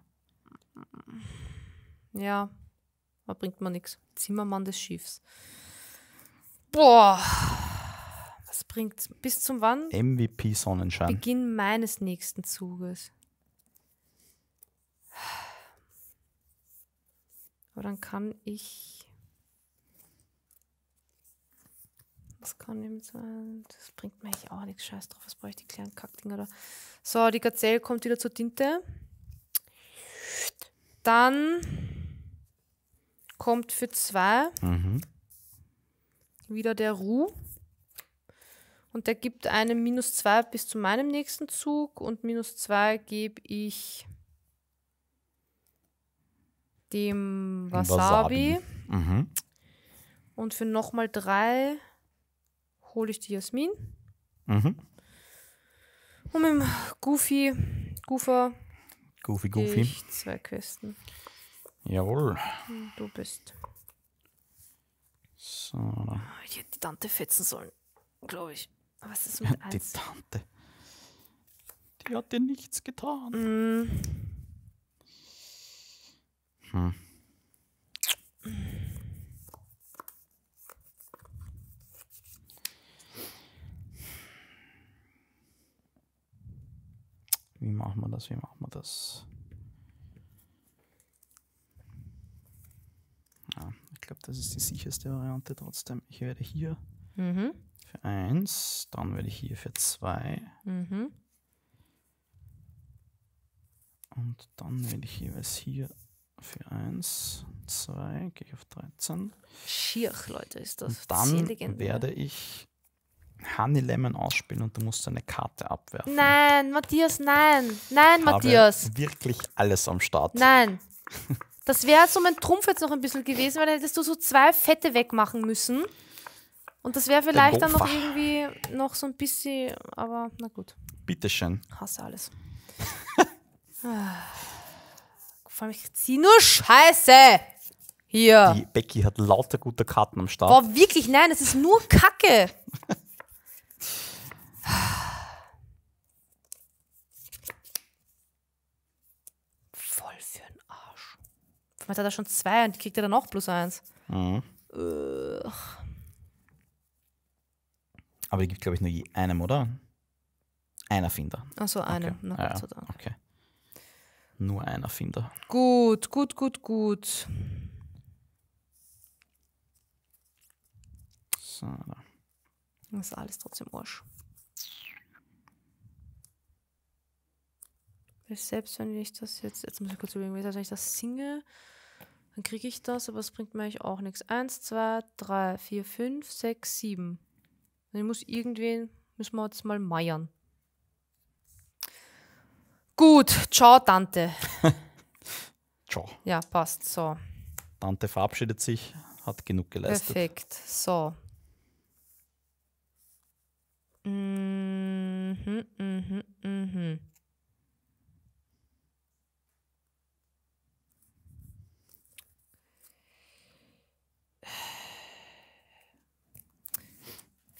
A: Ja, da bringt man nichts. Zimmermann des Schiffs. Boah. Was bringt bis zum wann? MVP Sonnenschein. Beginn meines nächsten Zuges. Aber dann kann ich Das kann ich mit sein? Das bringt mir eigentlich auch nichts Scheiß drauf. Was brauche ich die kleinen Kackdinger da? So, die Gazelle kommt wieder zur Tinte. Dann kommt für zwei mhm. wieder der Ruh. Und der gibt einem minus zwei bis zu meinem nächsten Zug. Und minus zwei gebe ich dem Wasabi. Wasabi. Mhm. Und für nochmal drei hole ich die Jasmin. Mhm. Und mit dem Goofy, Goofer. Goofy, Goofy. Ich zwei Questen. Jawohl. Hm, du
B: bist. So. Ich
A: hätte die Tante fetzen sollen, glaube ich. Was ist mit ja, Die eins? Tante.
B: Die hat dir nichts getan. Mm. Hm. hm. Wie machen wir das? Wie machen wir das? Ja, ich glaube, das ist die sicherste Variante trotzdem. Ich werde hier mhm. für 1, dann werde ich hier für 2. Mhm. Und dann werde ich jeweils hier für 1, 2, gehe ich auf 13. Schier, Leute, ist das. Und dann werde ich Honey Lemon ausspielen und du musst deine Karte abwerfen.
A: Nein, Matthias, nein. Nein, ich Matthias.
B: wirklich alles am Start.
A: Nein. Das wäre so mein Trumpf jetzt noch ein bisschen gewesen, weil dann hättest du so zwei Fette wegmachen müssen. Und das wäre vielleicht dann noch irgendwie noch so ein bisschen, aber na gut. Bitteschön. Hasse alles. Ah. Vor allem, ich zieh nur Scheiße.
B: Hier. Die Becky hat lauter gute Karten am Start. Boah,
A: wirklich, nein, das ist nur Kacke. Jetzt hat er schon zwei und kriegt er dann auch plus eins.
B: Mhm. Aber die gibt, glaube ich, nur je einem, oder? Einer Finder. Achso, einen. Okay. Ja, so okay. Nur einer Finder.
A: Gut, gut, gut, gut. So. Das ist alles trotzdem Arsch. Selbst wenn ich das jetzt, jetzt muss ich kurz überlegen, selbst wenn ich das singe, dann kriege ich das, aber es bringt mir eigentlich auch nichts. Eins, zwei, drei, vier, fünf, sechs, sieben. Ich muss irgendwen, müssen wir jetzt mal meiern. Gut, ciao, Tante. [laughs] ciao. Ja, passt, so.
B: Tante verabschiedet sich, hat genug geleistet.
A: Perfekt, so. Mhm, mhm, mhm. mhm.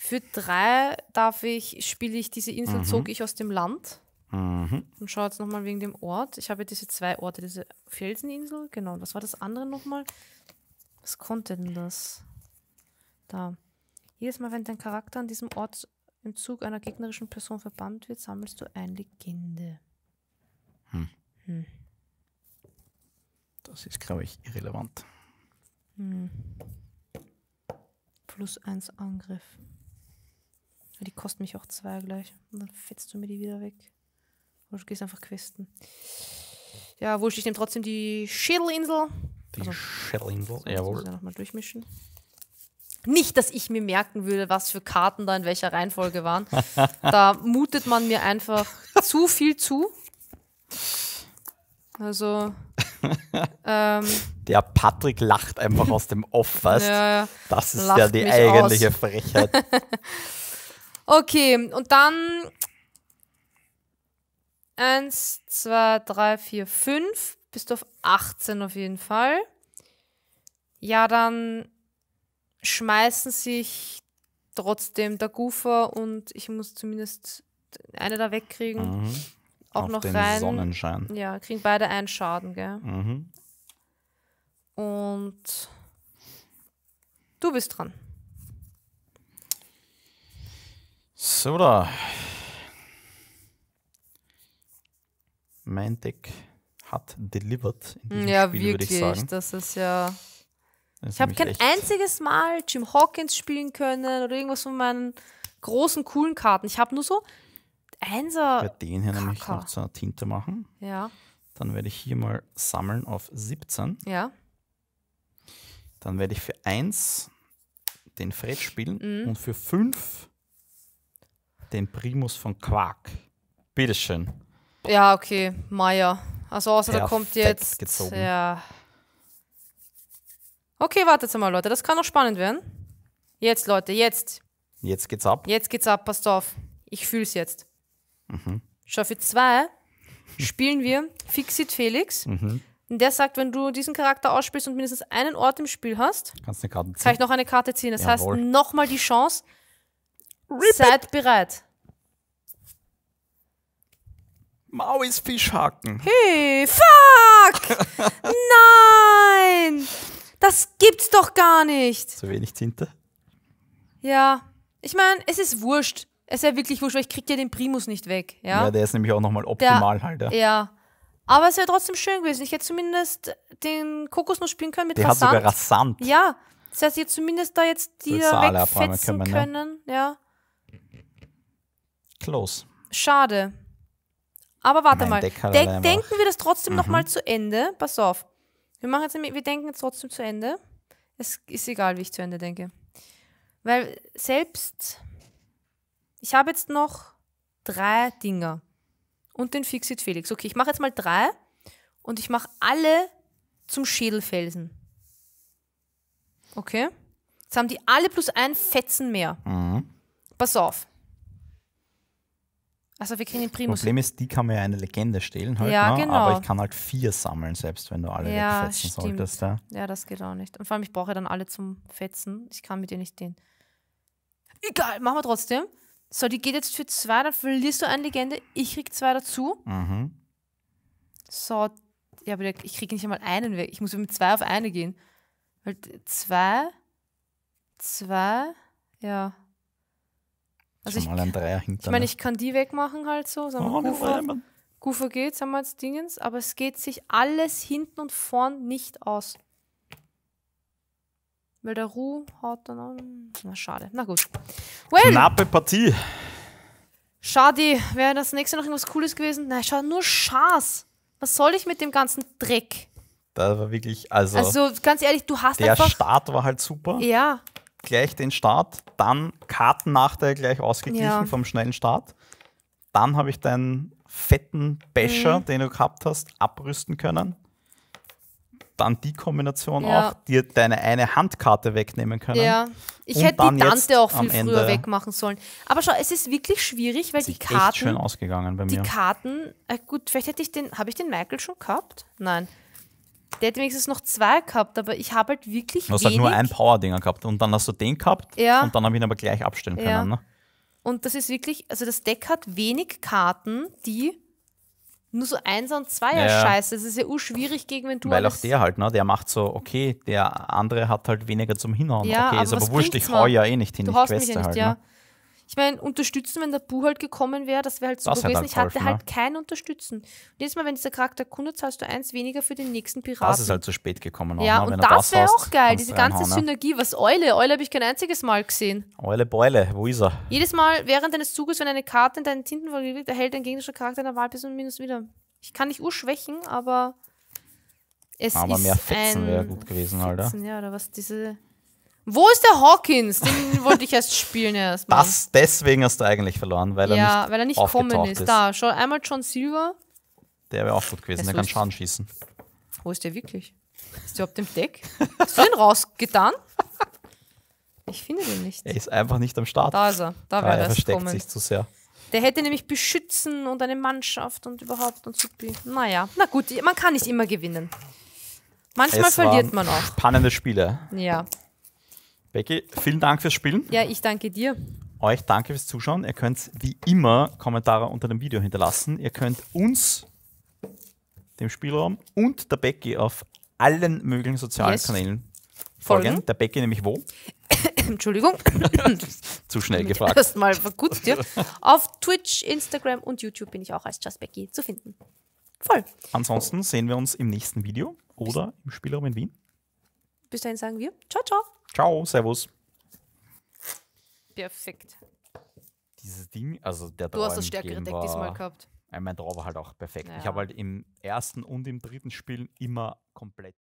A: Für drei darf ich, spiele ich diese Insel, mhm. zog ich aus dem Land. Mhm. Und schaue jetzt nochmal wegen dem Ort. Ich habe diese zwei Orte, diese Felseninsel, genau. Was war das andere nochmal? Was konnte denn das? Da. Jedes Mal, wenn dein Charakter an diesem Ort im Zug einer gegnerischen Person verbannt wird, sammelst du eine Legende. Hm. Hm.
B: Das ist, glaube ich, irrelevant.
A: Hm. Plus eins Angriff. Die kosten mich auch zwei gleich. Und dann fetzt du mir die wieder weg. Und du gehst einfach questen. Ja, wurscht, ich nehme trotzdem die Schädelinsel.
B: Die also, Schädelinsel, so, jawohl. Muss ich ja nochmal durchmischen.
A: Nicht, dass ich mir merken würde, was für Karten da in welcher Reihenfolge waren. [laughs] da mutet man mir einfach zu viel zu. Also. [laughs] ähm,
B: der Patrick lacht einfach aus dem Off, weißt ja, Das ist Lacht ja die eigentliche aus. Frechheit.
A: [laughs] Okay, und dann. Eins, zwei, drei, vier, fünf. Bist du auf 18 auf jeden Fall. Ja, dann schmeißen sich trotzdem der Gufer und ich muss zumindest eine da wegkriegen. Mhm. Auch auf noch den rein. Sonnenschein. Ja, kriegen beide einen Schaden, gell? Mhm. Und du bist dran.
B: So da. Mein Deck hat delivered in diesem ja, Spiel, wirklich, würde ich sagen.
A: Das ist ja. Das ich habe kein einziges Mal Jim Hawkins spielen können oder irgendwas von meinen großen, coolen Karten. Ich habe nur so Einser. Ich werde
B: den hier nämlich noch zur Tinte machen. Ja. Dann werde ich hier mal sammeln auf 17. Ja. Dann werde ich für 1 den Fred spielen mhm. und für 5 den Primus von Quark. Bitteschön.
A: Ja, okay, Meier. Also außer Perfekt da kommt jetzt. Gezogen. Ja. Okay, wartet mal, Leute. Das kann noch spannend werden. Jetzt, Leute, jetzt.
B: Jetzt geht's ab.
A: Jetzt geht's ab, passt auf. Ich fühl's jetzt. Mhm. Schau, für zwei spielen wir Fixit Felix. Mhm. der sagt, wenn du diesen Charakter ausspielst und mindestens einen Ort im Spiel hast,
B: kannst eine Karte ziehen. kann ich
A: noch eine Karte ziehen. Das Jawohl. heißt, nochmal die Chance. Rip Seid it. bereit.
B: Mauis Fischhaken.
A: Hey, fuck! [laughs] Nein! Das gibt's doch gar nicht!
B: Zu wenig Tinte?
A: Ja. Ich meine, es ist wurscht. Es ist ja wirklich wurscht, weil ich krieg ja den Primus nicht weg. Ja, ja der
B: ist nämlich auch nochmal optimal der, halt. Ja.
A: ja. Aber es wäre trotzdem schön gewesen. Ich hätte zumindest den Kokosnuss spielen können mit der Rasant. Der hat sogar Rasant. Ja. Das heißt, ihr zumindest da jetzt die da wegfetzen können. Ne? können. Ja. Close. Schade. Aber warte Nein, mal. De denken wir das trotzdem mhm. nochmal zu Ende. Pass auf. Wir, machen jetzt, wir denken jetzt trotzdem zu Ende. Es ist egal, wie ich zu Ende denke. Weil selbst. Ich habe jetzt noch drei Dinger. Und den Fixit Felix. Okay, ich mache jetzt mal drei. Und ich mache alle zum Schädelfelsen. Okay? Jetzt haben die alle plus ein Fetzen mehr. Mhm. Pass auf. Also wir kriegen den Primus. Problem
B: ist, die kann mir ja eine Legende stehlen halt, ja, ne? genau. aber ich kann halt vier sammeln, selbst wenn du alle ja, wegfetzen stimmt. solltest. Ja.
A: ja, das geht auch nicht. Und vor allem, ich brauche dann alle zum Fetzen. Ich kann mit dir nicht den. Egal, machen wir trotzdem. So, die geht jetzt für zwei, dann verlierst du eine Legende, ich krieg zwei dazu. Mhm. So, ja, aber ich krieg nicht einmal einen weg. Ich muss mit zwei auf eine gehen. Weil zwei, zwei, ja,
B: also ich, mal einen Dreier Ich meine,
A: ich kann die wegmachen halt so. Sagen oh, Kufa, Kufa geht, sagen wir als Dingens, aber es geht sich alles hinten und vorn nicht aus. Weil der Ruh haut dann an. Na, schade. Na gut. Well.
B: Knappe Partie.
A: Schade. Wäre das nächste noch irgendwas Cooles gewesen? Nein, schau, nur Schaß. Was soll ich mit dem ganzen Dreck?
B: Das war wirklich, also. Also,
A: ganz ehrlich, du hast der einfach. Der
B: Start war halt super. Ja gleich den Start, dann Kartennachteil gleich ausgeglichen ja. vom schnellen Start. Dann habe ich deinen fetten Becher, mhm. den du gehabt hast, abrüsten können. Dann die Kombination ja. auch, dir deine eine Handkarte wegnehmen können. Ja, ich hätte die Tante auch viel früher
A: wegmachen sollen. Aber schau, es ist wirklich schwierig, weil die Karten. Echt schön ausgegangen bei mir. Die Karten, äh gut, vielleicht hätte ich den, habe ich den Michael schon gehabt? Nein der hat wenigstens noch zwei gehabt, aber ich habe halt wirklich. Du hast wenig. halt nur ein
B: Power-Dinger gehabt und dann hast du den gehabt ja. und dann habe ich ihn aber gleich abstellen können. Ja. Ne?
A: Und das ist wirklich, also das Deck hat wenig Karten, die nur so Einser und Zweier ja. scheiße. Das ist ja urschwierig gegen wenn du. Weil auch
B: der halt, ne? Der macht so, okay, der andere hat halt weniger zum Hinhauen. Ja, okay, aber ist aber wurscht, ich hau ja eh nicht hin. Du ich haust mich ja nicht, halt, ja. Ne?
A: Ich meine, unterstützen, wenn der Bu halt gekommen wäre, das wäre halt super gewesen. Halt ich hatte halt ne? halt kein Unterstützen. Und jedes Mal, wenn dieser Charakter kundet, zahlst du eins weniger für den nächsten Piraten. Das ist halt zu
B: spät gekommen. Auch, ja, ne? und das, das wäre auch geil, diese ganze hauen, ne? Synergie.
A: Was Eule? Eule habe ich kein einziges Mal gesehen.
B: Eule, Beule, wo ist er?
A: Jedes Mal während deines Zuges, wenn eine Karte in deinen Tinten liegt, erhält ein gegnerischer Charakter in der Wahl bis und minus wieder. Ich kann nicht urschwächen, aber es aber ist. Aber mehr Fetzen wäre gut gewesen, halt, Fetzen, Alter. Ja, oder was diese. Wo ist der Hawkins? Den wollte ich erst spielen erst. Mal. Das,
B: deswegen hast du eigentlich verloren, weil er ja, weil er nicht gekommen ist. ist. Da,
A: schon, einmal John Silver.
B: Der wäre auch gut gewesen, der, der kann Schaden schießen.
A: Wo ist der wirklich? Ist der auf dem Deck? Hast du ihn rausgetan? Ich finde den nicht.
B: Er ist einfach nicht am Start. Da ist er. Da ah, wäre er. Er versteckt kommen. sich zu sehr.
A: Der hätte nämlich beschützen und eine Mannschaft und überhaupt und supi. Naja, na gut, man kann nicht immer gewinnen. Manchmal es verliert man auch.
B: Spannende Spiele. Ja. Becky, vielen Dank fürs Spielen.
A: Ja, ich danke dir.
B: Euch danke fürs Zuschauen. Ihr könnt wie immer Kommentare unter dem Video hinterlassen. Ihr könnt uns, dem Spielraum und der Becky auf allen möglichen sozialen yes. Kanälen folgen. folgen. Der Becky nämlich wo? [coughs] Entschuldigung. [laughs] Zu schnell gefragt. Erstmal verkutzt dir.
A: [laughs] Auf Twitch, Instagram und YouTube bin ich auch als Just Becky zu finden. Voll.
B: Ansonsten sehen wir uns im nächsten Video oder im Spielraum in Wien.
A: Bis dahin sagen wir Ciao, ciao.
B: Ciao, Servus.
A: Perfekt.
B: Dieses Ding, also der Du Draw hast das stärkere Deck war, diesmal gehabt. Mein Draw war halt auch perfekt. Ja. Ich habe halt im ersten und im dritten Spiel immer komplett